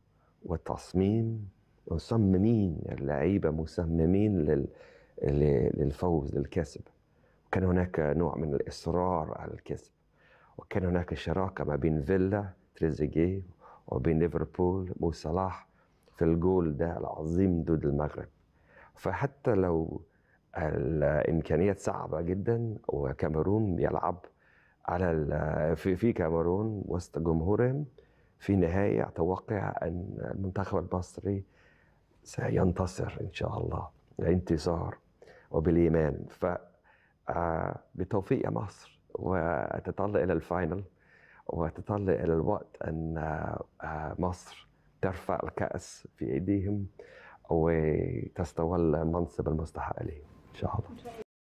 والتصميم مصممين اللعيبة مصممين للفوز للكسب كان هناك نوع من الإصرار على الكسب وكان هناك شراكة ما بين فيلا تريزيجيه وبين ليفربول مو صلاح في الجول ده العظيم ضد المغرب فحتى لو الامكانيات صعبه جدا وكاميرون يلعب على في في كاميرون وسط جمهورهم في نهايه اتوقع ان المنتخب المصري سينتصر ان شاء الله انتصار وبالايمان ف آه، بتوفيق يا مصر وتطلع الى الفاينل وتطلع الى الوقت ان آه، مصر ترفع الكاس في ايديهم وتستولى المنصب المستحق اليه ان شاء الله